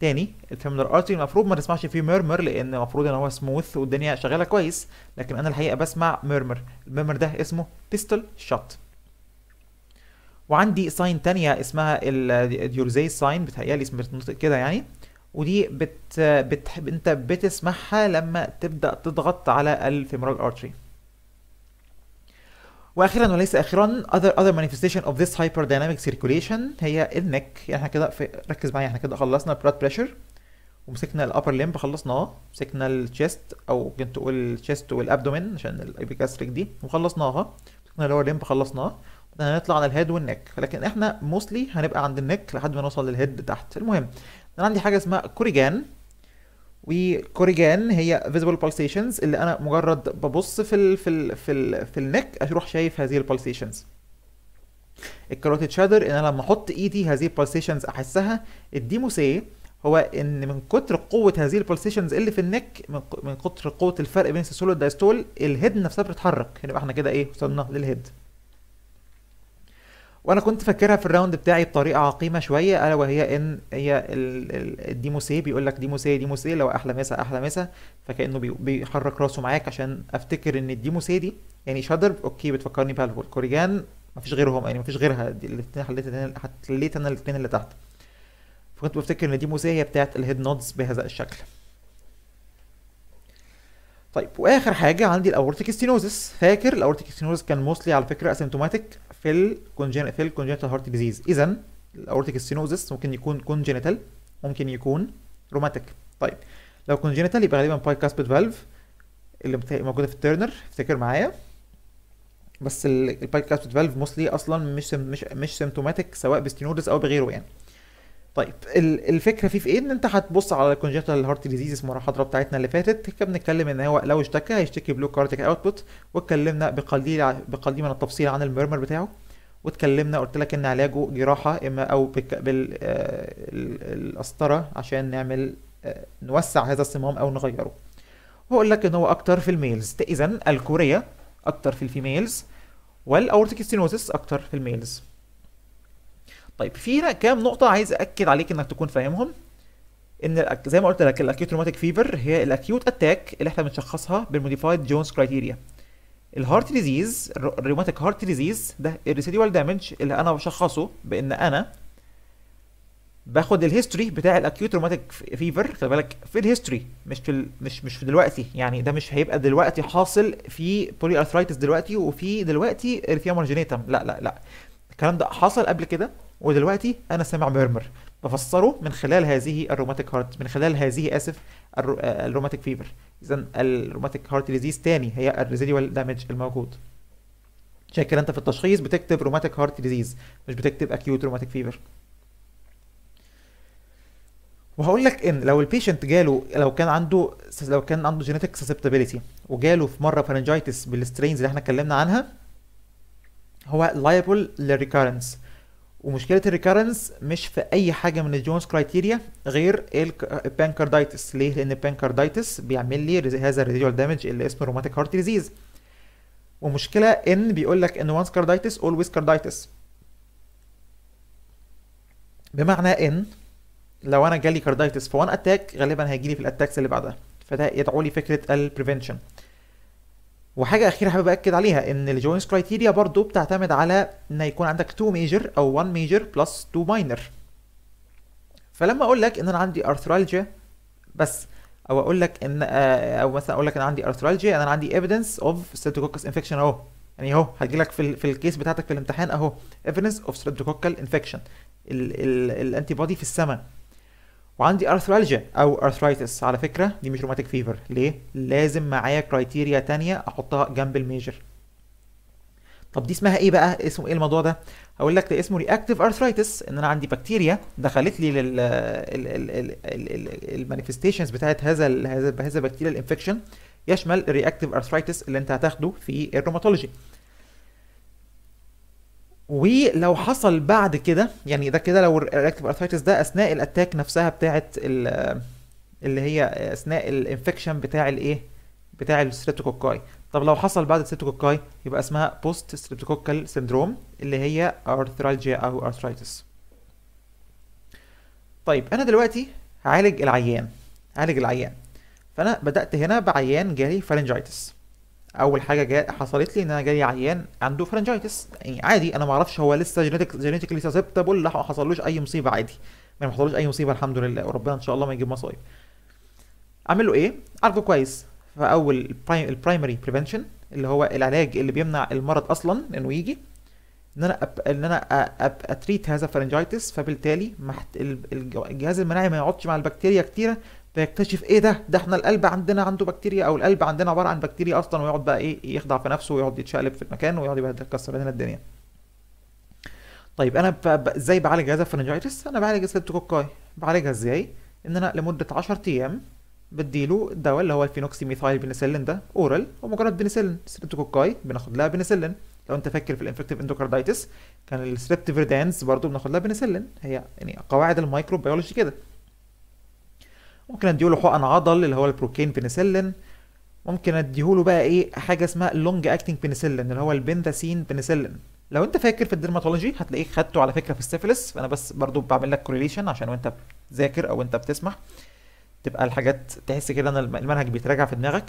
تاني الفيمينال ارتري المفروض ما تسمعش فيه ميرمر لان المفروض ان هو سموث والدنيا شغاله كويس لكن انا الحقيقه بسمع ميرمر الميرمر ده اسمه بيستول شوت وعندي ساين تانية اسمها الديورزي ساين بتهيألي اسمها بتنطق كده يعني ودي بت, بت... انت بتسمعها لما تبدا تضغط على الفيمورال ارتري واخيرا وليس اخيرا other other manifestation of this hyperdynamic circulation هي النك يعني احنا كده ركز معايا احنا كده خلصنا blood pressure ومسكنا الابر limb خلصناه مسكنا الشيست او ممكن تقول الشيست والابدومين عشان الايبيجاستريك دي وخلصناها مسكنا limb خلصناه بعدين هنطلع على الهيد والنك لكن احنا موستلي هنبقى عند النك لحد ما نوصل للهيد تحت المهم انا عندي حاجه اسمها كوريجان وكوريجان هي فيزبل بالسيشنز اللي انا مجرد ببص في ال في ال في ال في النك اروح شايف هذه البالسيشنز الكاروتيد شادر ان انا لما احط ايدي هذه البالسيشنز احسها الديموسي هو ان من كتر قوه هذه البالسيشنز اللي في النك من كتر قوه الفرق بين السولو والدايستول الهيد نفسها بتتحرك يبقى يعني احنا كده ايه وصلنا للهيد وانا كنت فاكرها في الراوند بتاعي بطريقه عقيمه شويه الا وهي ان هي الديموسيه بيقول لك ديموسيه ديموسيه لو احلى مسا احلى مسا فكانه بيحرك راسه معاك عشان افتكر ان الديموسيه دي يعني شادر اوكي بتفكرني بالفول كوريجان مفيش غيرهم يعني مفيش غيرها الاثنين حليت حليت انا الاثنين اللي تحت فكنت بفتكر ان ديموسيه هي بتاعت الهيد نودز بهذا الشكل طيب واخر حاجه عندي الاورتيك ستينوزس فاكر الاورتيك ستينوزس كان موستلي على فكره اسيمتوماتيك في الكونجن في الكونجنتال هارت ديزيز اذا الاورتيك ستينوزس ممكن يكون كونجنتال ممكن يكون روماتيك طيب لو كونجنتال يبقى غالبا باي كاسبيد فالف اللي موجوده في التيرنر افتكر معايا بس الباي كاسبيد فالف موستلي اصلا مش مش مش سيمتوماتيك سواء بستينوزس او بغيره يعني طيب الفكره فيه في ايه ان انت هتبص على الكونجنتال هارت ديزيز المره الحاضره بتاعتنا اللي فاتت كنا بنتكلم ان هو لو اشتكى هيشتكي بلو كارتيك اوتبوت واتكلمنا بقليل بقليل من التفصيل عن الميرمر بتاعه واتكلمنا قلت لك ان علاجه جراحه اما او بالقسطره آه، عشان نعمل آه، نوسع هذا الصمام او نغيره وقول لك ان هو اكتر في الميلز اذا الكوريا اكتر في الفيميلز والاورتيك ستينوزس اكتر في الميلز طيب في هنا كام نقطه عايز اكد عليك انك تكون فاهمهم ان زي ما قلت لك الاكيوت روماتيك فيفر هي الاكيوت اتاك اللي احنا بنشخصها بالموديفايد جونز كرايتيريا الهارت ديزيز الروماتيك هارت ديزيز ده الريسيديوال دامج اللي انا بشخصه بان انا باخد الهيستوري بتاع الاكيوت روماتيك فيفر خلي بالك في الهيستوري مش في مش مش في دلوقتي يعني ده مش هيبقى دلوقتي حاصل في بولي ارثرايتس دلوقتي وفي دلوقتي ارثيومرجينيتم لا لا لا الكلام ده حصل قبل كده ودلوقتي انا سامع ميرمر بفسره من خلال هذه الروماتيك هارت من خلال هذه اسف آه، الروماتيك فيفر اذا الروماتيك هارت ديزيز تاني هي الريزيديوال دامج الموجود عشان كده انت في التشخيص بتكتب روماتيك هارت ديزيز مش بتكتب اكيوت روماتيك فيفر وهقول لك ان لو البيشنت جاله لو كان عنده لو كان عنده جينيتك سسبتابيليتي وجاله في مره فارنجايتس بالسترينز اللي احنا اتكلمنا عنها هو لايبل للريكارنس ومشكله الريكارنس مش في اي حاجه من الجونز كرايتيريا غير البانكارديتس ليه لان البانكارديتس بيعمل لي هذا الريديوال دامج اللي اسمه روماتيك هارت ديزيز ومشكله ان بيقول لك ان وانس كارديتس اولويز كارديتس بمعنى ان لو انا جالي كارديتس في وان اتاك غالبا هيجيلي في الاتاكس اللي بعدها فده يدعو لي فكره البريفنشن وحاجه اخيره حابب اكد عليها ان الجوينز كرايتيريا برضو بتعتمد على ان يكون عندك 2 ميجر او 1 ميجر بلس 2 ماينر فلما اقول لك ان انا عندي ارثرالجيا بس او اقول لك ان آه، او مثلا اقول لك ان عندي ارثرالجيا انا عندي ايفيدنس اوف ستريبتوكوكس انفكشن اهو يعني اهو هتجي لك في, ال... في الكيس بتاعتك في الامتحان اهو ايفيدنس اوف ستريبتوكوكال انفكشن الانتي بودي في السماء وعندي ارثرالجيا او ارثرايتس على فكره دي مش روماتيك فيفر ليه لازم معايا كرايتيريا تانية احطها جنب الميجر طب دي اسمها ايه بقى اسمه ايه الموضوع ده هقول لك ده اسمه رياكتيف ارثرايتس ان انا عندي بكتيريا دخلت لي لل المانيفستيشنز بتاعت هذا هذا هذا البكتيريا الانفكشن يشمل رياكتيف ارثرايتس اللي انت هتاخده في الروماتولوجي ولو حصل بعد كده يعني ده كده لو الرياكتيف ارثرايتس ده اثناء الاتاك نفسها بتاعه اللي هي اثناء الانفكشن بتاع الايه بتاع الستريبتوكوكاي طب لو حصل بعد الستريبتوكوكاي يبقى اسمها بوست ستريبتوكوكال سيندروم اللي هي ارثرالجيا او ارثرايتس طيب انا دلوقتي هعالج العيان هعالج العيان فانا بدات هنا بعيان جالي فالنجايتس اول حاجه جاء حصلت لي ان انا جالي عيان عنده فرنجايتس يعني عادي انا ما اعرفش هو لسه جينيتك جينيتيكلي سسبتبل لا ما حصلوش اي مصيبه عادي يعني ما حصلوش اي مصيبه الحمد لله وربنا ان شاء الله ما يجيب مصايب اعمل له ايه عالجه كويس فاول البرايمري بريفنشن اللي هو العلاج اللي بيمنع المرض اصلا انه يجي ان انا أب... ان انا أب... اتريت هذا فرنجايتس فبالتالي محت... الجهاز المناعي ما يقعدش مع البكتيريا كتيره فيكتشف ايه ده ده احنا القلب عندنا عنده بكتيريا او القلب عندنا عباره عن بكتيريا اصلا ويقعد بقى ايه يخدع في نفسه ويقعد يتشقلب في المكان ويقعد يبقى يكسر لنا الدنيا طيب انا ازاي بعالج هذا الفرنجايتس انا بعالج السبتوكوكاي بعالجها ازاي ان انا لمده 10 ايام بديله الدواء اللي هو الفينوكسي ميثايل بنسلين ده اورال ومجرد بنسلين ستريبتوكوكاي بناخد لها بنسلين لو انت فاكر في الانفكتيف اندوكاردايتس كان الستريبتيفيردانز برضو بناخد لها بنسلين هي يعني قواعد المايكروبيولوجي كده ممكن اديله حقن عضل اللي هو البروكين بنسلين ممكن اديهوله بقى ايه حاجه اسمها لونج اكتنج بنسلين اللي هو البنتاسين بنسلين لو انت فاكر في الدرماتولوجي هتلاقيه خدته على فكره في السيفلس فانا بس برضو بعمل لك كوريليشن عشان وانت بتذاكر او انت بتسمع تبقى الحاجات تحس كده ان المنهج بيتراجع في دماغك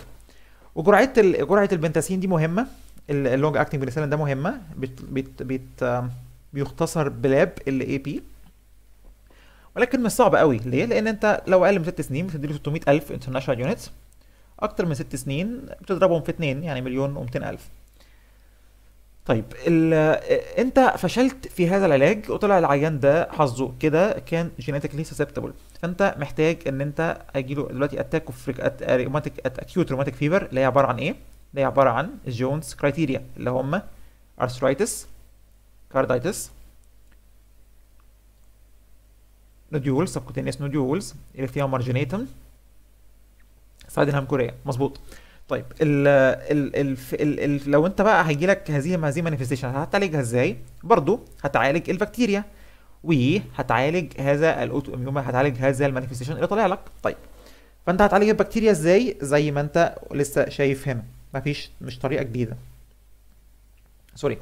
وجرعه جرعه البنتاسين دي مهمه اللونج اكتنج بنسلين ده مهمه بيت بيت بيت بيختصر بلاب ال اي بي ولكن مش صعب قوي ليه لان انت لو اقل من ست سنين بتديله 600000 انترناشونال يونتس اكتر من ست سنين بتضربهم في اتنين يعني مليون و200000 طيب آه، انت فشلت في هذا العلاج وطلع العيان ده حظه كده كان جينيتيكلي سسبتبل فانت محتاج ان انت هيجيله دلوقتي اتاك اوف روماتيك اكيوت روماتيك فيفر اللي هي عباره عن ايه؟ اللي هي عباره عن جونز كرايتيريا اللي هم ارثرايتس كاردايتس نوديولز سبكوتينيس نوديولز اللي فيها مارجينيتم سايدنهام كوريا مظبوط طيب الـ الـ الـ الـ لو انت بقى هيجي لك هذه هذه مانيفستيشن هتعالجها ازاي؟ برضو هتعالج البكتيريا وهتعالج هذا الاوتو اميوما هتعالج هذا المانيفستيشن اللي طالع لك طيب فانت هتعالج البكتيريا ازاي زي ما انت لسه شايف هنا مفيش مش طريقه جديده سوري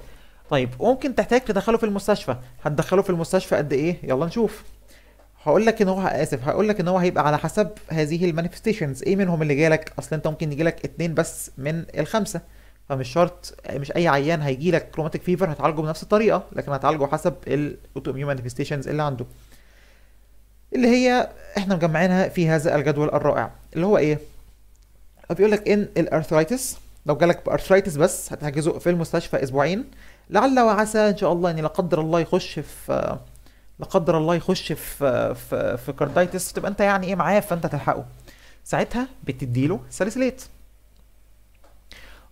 طيب ممكن تحتاج تدخله في المستشفى هتدخله في المستشفى قد ايه يلا نشوف هقول لك ان هو اسف هقول لك ان هو هيبقى على حسب هذه المانيفستيشنز ايه منهم اللي جالك اصل انت ممكن يجي لك اتنين بس من الخمسه فمش شرط مش اي عيان هيجي لك كروماتيك فيفر هتعالجه بنفس الطريقه لكن هتعالجه حسب الاوتو اميون مانيفستيشنز اللي عنده اللي هي احنا مجمعينها في هذا الجدول الرائع اللي هو ايه بيقول لك ان الارثرايتس لو جالك بارثرايتس بس هتحجزه في المستشفى اسبوعين لعل وعسى ان شاء الله ان لا قدر الله يخش في لا قدر الله يخش في في في كاردايتس تبقى انت يعني ايه معاه فانت تلحقه ساعتها بتديله سلسليت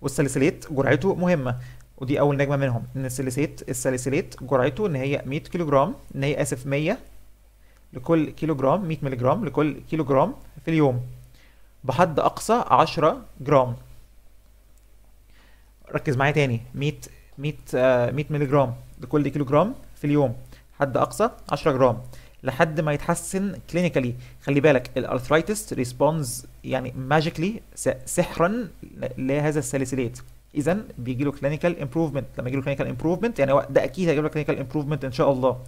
والسلسليت جرعته مهمه ودي اول نجمه منهم ان السلسليت السلسليت جرعته ان هي 100 جرام ان هي اسف 100 لكل جرام 100 ملغرام لكل جرام في اليوم بحد اقصى 10 جرام ركز معايا تاني 100 100 100 ملغرام لكل جرام في اليوم حد اقصى 10 جرام لحد ما يتحسن كلينيكالي خلي بالك الارثرايتس ريسبونز يعني ماجيكلي سحرا لهذا الساليسيليت اذا بيجي له كلينيكال امبروفمنت لما يجي له كلينيكال امبروفمنت يعني ده اكيد هيجيب لك كلينيكال امبروفمنت ان شاء الله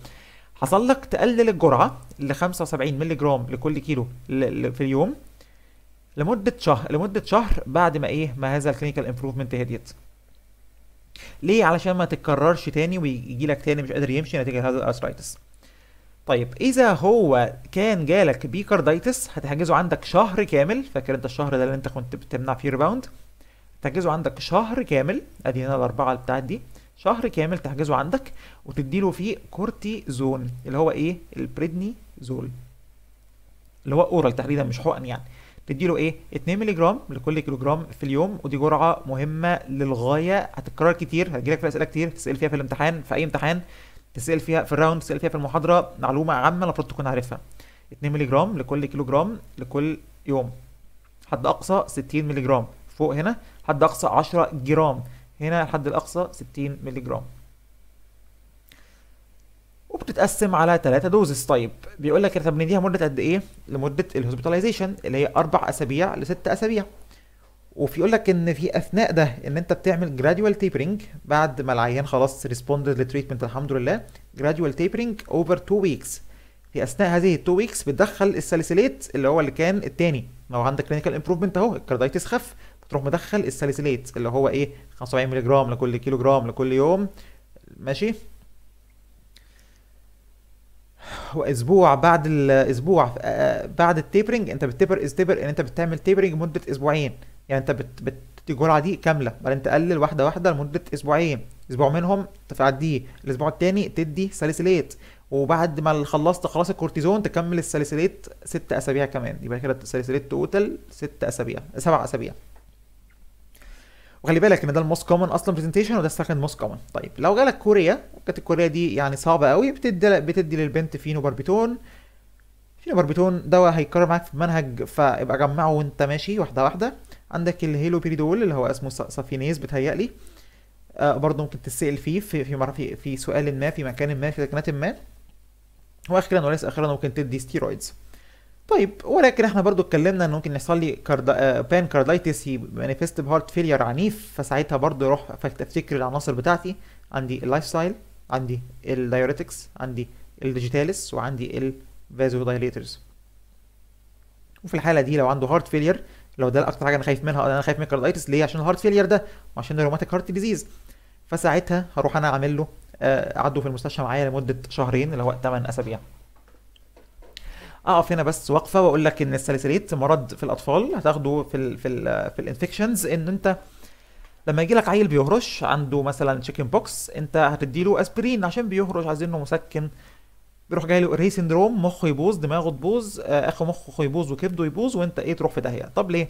حصل لك تقلل الجرعه ل 75 مللي جرام لكل كيلو في اليوم لمده شهر لمده شهر بعد ما ايه ما هذا الكلينيكال امبروفمنت هديت ليه علشان ما تتكررش تاني ويجي لك تاني مش قادر يمشي نتيجه هذا الأسرايتس طيب اذا هو كان جالك بيكاردايتس هتحجزه عندك شهر كامل فاكر انت الشهر ده اللي انت كنت بتمنع فيه ريباوند تحجزه عندك شهر كامل ادي هنا الاربعه بتاعت دي شهر كامل تحجزه عندك وتديله فيه كورتيزون اللي هو ايه البريدني زول اللي هو اورال تحديدا مش حقن يعني بتديله ايه 2 مللي جرام لكل كيلو جرام في اليوم ودي جرعه مهمه للغايه هتتكرر كتير هتجيلك فيها اسئله كتير تسال فيها في الامتحان في اي امتحان تسال فيها في الراوند تسال فيها في المحاضره معلومه عامه المفروض تكون عارفها 2 مللي جرام لكل كيلو جرام لكل يوم حد اقصى 60 مللي جرام فوق هنا حد اقصى 10 جرام هنا الحد الاقصى 60 مللي جرام وبتتقسم على ثلاثة دوزز طيب بيقول لك احنا بنديها مده قد ايه لمده الهوسبيتاليزيشن اللي هي اربع اسابيع لست اسابيع وفي يقول لك ان في اثناء ده ان انت بتعمل جراديوال تيبرنج بعد ما العيان خلاص ريسبوندد للتريتمنت الحمد لله جراديوال تيبرنج اوفر 2 ويكس في اثناء هذه التو ويكس بتدخل الساليسيليت اللي هو اللي كان الثاني لو عندك كلينيكال امبروفمنت اهو الكاردايتس خف بتروح مدخل الساليسيليت اللي هو ايه 75 مللي جرام لكل كيلو جرام لكل يوم ماشي واسبوع بعد الاسبوع آه، بعد التيبرنج انت بتتبر استبر ان يعني انت بتعمل تيبرنج مده اسبوعين يعني انت بت بتدي جرعه دي كامله بعدين تقلل واحده واحده لمده اسبوعين اسبوع منهم تعديه الاسبوع الثاني تدي ساليسيليت وبعد ما خلصت خلاص الكورتيزون تكمل الساليسيليت ست اسابيع كمان يبقى كده الساليسيليت توتال ست اسابيع سبع اسابيع وخلي بالك ان ده الموست كومن اصلا برزنتيشن وده السكند موست كومن طيب لو جالك كوريا كانت الكوريا دي يعني صعبه قوي بتدي بتدي للبنت فينو باربيتون دواء هيتكرر معاك في المنهج فابقى جمعه وانت ماشي واحده واحده عندك الهيلو بيريدول اللي هو اسمه سافينيز بتهيألي آه برضه ممكن تتسأل فيه في في, في في سؤال ما في مكان ما في لكنات ما واخيرا وليس اخيرا ممكن تدي ستيرويدز طيب ولكن احنا برضو اتكلمنا ان ممكن يحصل لي كارد... بان كاردايتس مانيفست بهارت فيلير عنيف فساعتها برضو اروح افتكر العناصر بتاعتي عندي اللايف ستايل عندي الدايوريتكس عندي الديجيتالس وعندي الفازو دايليترز وفي الحاله دي لو عنده هارت فيلير لو ده اكتر حاجه انا خايف منها انا خايف من الكاردايتس ليه عشان الهارت فيلير ده وعشان الروماتيك هارت ديزيز فساعتها هروح انا اعمل له اقعده آه، في المستشفى معايا لمده شهرين اللي هو 8 اسابيع اقف هنا بس وقفه واقول لك ان الساليسيليت مرض في الاطفال هتاخده في الـ في الـ في الانفكشنز ان انت لما يجي لك عيل بيهرش عنده مثلا تشيكن بوكس انت هتديله اسبرين عشان بيهرش عايزينه مسكن بيروح جاي له ري سندروم مخه يبوظ دماغه تبوظ آه، اخو مخه يبوظ وكبده يبوظ وانت ايه تروح في داهيه طب ليه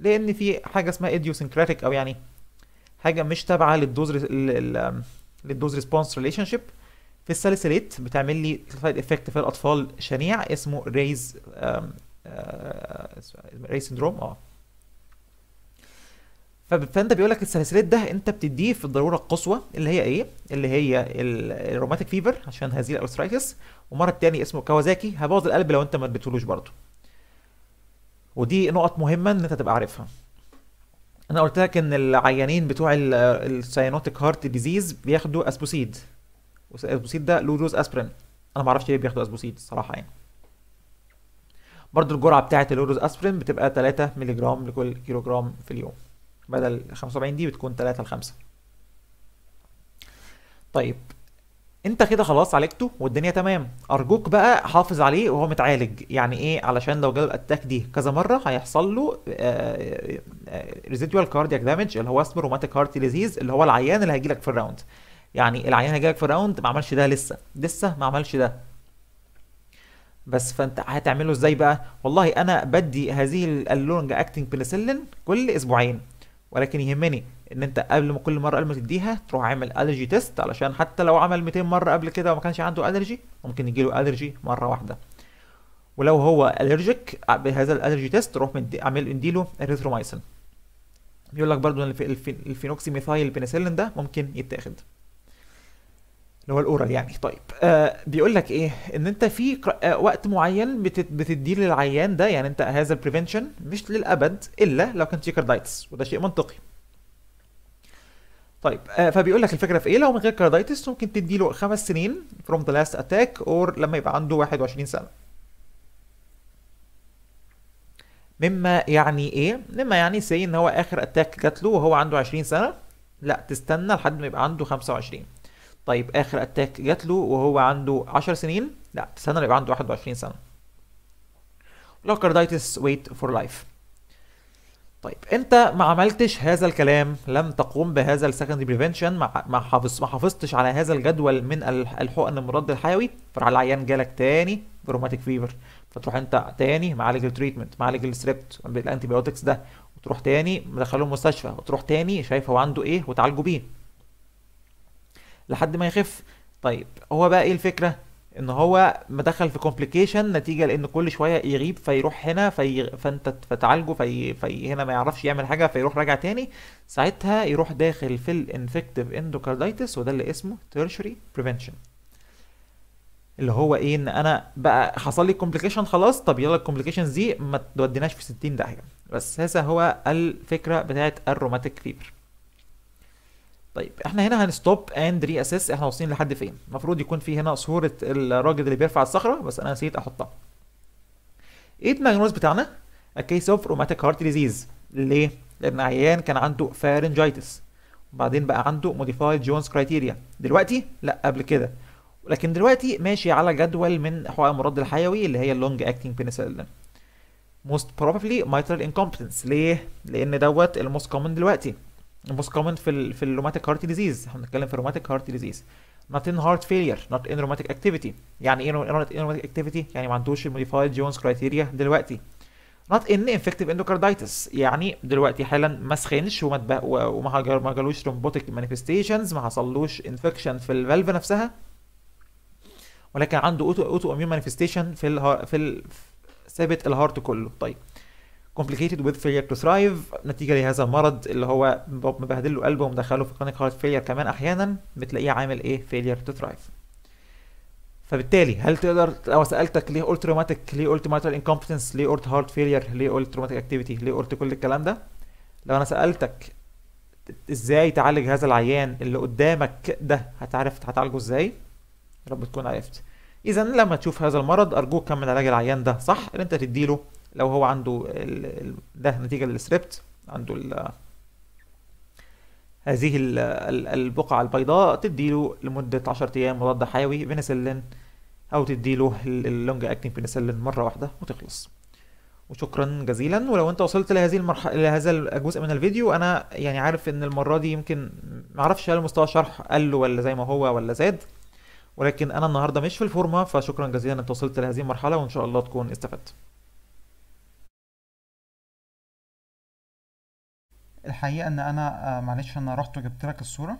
لان في حاجه اسمها ايديوسنكراتيك او يعني حاجه مش تابعه للدوز للدوز ريسبونس ريليشن شيب في الساليسيليت بتعمل لي سايد افكت في الاطفال شنيع اسمه ريز ريز سندروم اه, إيه؟ آه. فانت بيقول لك السلسلات ده انت بتديه في الضروره القصوى اللي هي ايه؟ اللي هي الروماتيك فيفر عشان هذه الارثرايتس ومره تاني اسمه كوازاكي هبوظ القلب لو انت ما اديتهولوش برضه. ودي نقط مهمه ان انت تبقى عارفها. انا قلت لك ان العيانين بتوع الساينوتيك هارت ديزيز بياخدوا اسبوسيد اسبوسيد ده له دوز اسبرين انا ما اعرفش ليه بياخدوا اسبوسيد الصراحه يعني برضو الجرعه بتاعه الاوروز اسبرين بتبقى 3 مللي جرام لكل كيلو جرام في اليوم بدل 75 دي بتكون 3 ل 5 طيب انت كده خلاص عالجته والدنيا تمام ارجوك بقى حافظ عليه وهو متعالج يعني ايه علشان لو جاله الاتاك دي كذا مره هيحصل له ريزيدوال كاردياك دامج اللي هو اسمه روماتيك هارت ديزيز اللي هو العيان اللي هيجي لك في الراوند يعني العيان جايلك في راوند ما عملش ده لسه لسه ما عملش ده بس فانت هتعمله ازاي بقى والله انا بدي هذه اللونج اكتنج بنسلين كل اسبوعين ولكن يهمني ان انت قبل ما كل مره قبل ما تديها تروح عامل الرجي تيست علشان حتى لو عمل 200 مره قبل كده وما كانش عنده الرجي ممكن يجيله الرجي مره واحده ولو هو الرجيك آه، بهذا الالرجي تيست روح اعمل اديله اريثرومايسين بيقول لك برضو ان الفينوكسي ميثايل بنسلين ده ممكن يتاخد اللي هو الاورال يعني طيب آه بيقول لك ايه ان انت في آه وقت معين بتديه للعيان ده يعني انت هذا البريفنشن مش للابد الا لو كان كاردايتس وده شيء منطقي طيب آه فبيقول لك الفكره في ايه لو من غير كاردايتس ممكن تدي له خمس سنين فروم ذا لاست اتاك اور لما يبقى عنده 21 سنه مما يعني ايه مما يعني سي ان هو اخر اتاك جات له وهو عنده 20 سنه لا تستنى لحد ما يبقى عنده 25 طيب اخر اتاك جات له وهو عنده 10 سنين لا استنى يبقى عنده 21 سنه لوكارديتس ويت فور لايف طيب انت ما عملتش هذا الكلام لم تقوم بهذا السكندري بريفنشن ما حافظ ما حافظتش على هذا الجدول من الحقن المضاد الحيوي فراح العيان جالك تاني بروماتيك فيفر فتروح انت تاني معالج التريتمنت معالج السريبت الانتي بايوتكس ده وتروح تاني مدخله المستشفى وتروح تاني شايف هو عنده ايه وتعالجه بيه لحد ما يخف طيب هو بقى ايه الفكره ان هو مدخل في كومبليكيشن نتيجه لان كل شويه يغيب فيروح هنا في فانت فتعالجه في, في هنا ما يعرفش يعمل حاجه فيروح راجع تاني ساعتها يروح داخل في الانفكتيف اندوكارديتس وده اللي اسمه تيرشري بريفنشن اللي هو ايه ان انا بقى حصل لي كومبليكيشن خلاص طب يلا الكومبليكيشن دي ما توديناش في 60 داهيه بس هذا هو الفكره بتاعت الروماتيك فيبر طيب احنا هنا هنستوب اند ري اسس احنا واصلين لحد فين المفروض يكون في هنا صوره الراجل اللي بيرفع الصخره بس انا نسيت احطها ايه الدياجنوز بتاعنا A case of rheumatic heart disease ليه لان عيان كان عنده فارنجايتس وبعدين بقى عنده modified جونز كرايتيريا دلوقتي لا قبل كده لكن دلوقتي ماشي على جدول من حقن المضاد الحيوي اللي هي اللونج اكتنج بنسلين most probably mitral incompetence ليه لان دوت الموست كومن دلوقتي most common في ال في الروماتيك هارت ديزيز احنا بنتكلم في الروماتيك هارت ديزيز not in heart failure not in rheumatic activity يعني ايه not in إيه rheumatic activity يعني ما عندوش الموديفايد جونز كرايتيريا دلوقتي not in infective endocarditis يعني دلوقتي حالا ما سخنش وما وما ما جالوش thrombotic manifestations ما حصلوش infection في الفالف نفسها ولكن عنده اوتو اوتو اميون مانيفستيشن في ال في ثابت الهارت كله طيب complicated with failure to thrive نتيجة لهذا المرض اللي هو مبهدل له قلبه ومدخله في clinical heart failure كمان أحيانا بتلاقيه عامل إيه failure to thrive فبالتالي هل تقدر لو سالتك ليه قلت روماتيك ليه قلت ماتريال انكومبتنس ليه قلت هارت فيلير ليه قلت روماتيك اكتيفيتي ليه قلت كل الكلام ده لو انا سالتك ازاي تعالج هذا العيان اللي قدامك ده هتعرف هتعالجه ازاي رب تكون عرفت اذا لما تشوف هذا المرض ارجوك كمل علاج العيان ده صح اللي انت تديله لو هو عنده ده نتيجة للسريبت عنده ال هذه البقعة البيضاء تديله لمدة 10 أيام مضاد حيوي بنسلين أو تديله اللونج اكتنج بنسلين مرة واحدة وتخلص وشكرا جزيلا ولو انت وصلت لهذه المرحله لهذا الجزء من الفيديو انا يعني عارف ان المره دي يمكن معرفش هل مستوى الشرح قل ولا زي ما هو ولا زاد ولكن انا النهارده مش في الفورمه فشكرا جزيلا انت وصلت لهذه المرحله وان شاء الله تكون استفدت الحقيقه ان انا آه، معلش انا رحت وجبت لك الصوره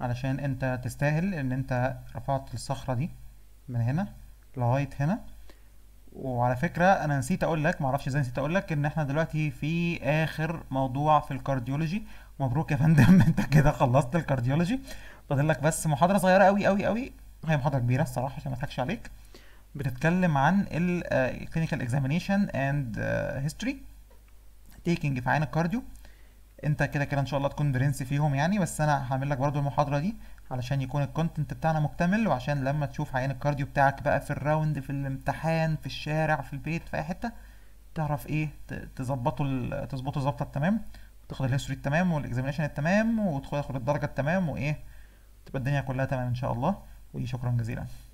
علشان انت تستاهل ان انت رفعت الصخره دي من هنا لغايه هنا وعلى فكره انا نسيت اقول لك معرفش ازاي نسيت اقول لك ان احنا دلوقتي في اخر موضوع في الكارديولوجي مبروك يا فندم انت كده خلصت الكارديولوجي فاضل لك بس محاضره صغيره قوي قوي قوي هي محاضره كبيره الصراحه عشان ما اضحكش عليك بتتكلم عن الكلينيكال اكزامينيشن اند هيستوري تيكينج في عين الكارديو انت كده كده ان شاء الله تكون برنس فيهم يعني بس انا هعمل لك برضو المحاضره دي علشان يكون الكونتنت بتاعنا مكتمل وعشان لما تشوف عين الكارديو بتاعك بقى في الراوند في الامتحان في الشارع في البيت في اي حته تعرف ايه تظبطه تظبطه الظبطه التمام وتاخد الهيستوري التمام والاكزامينشن التمام تاخد الدرجه التمام وايه تبقى الدنيا كلها تمام ان شاء الله وشكرا جزيلا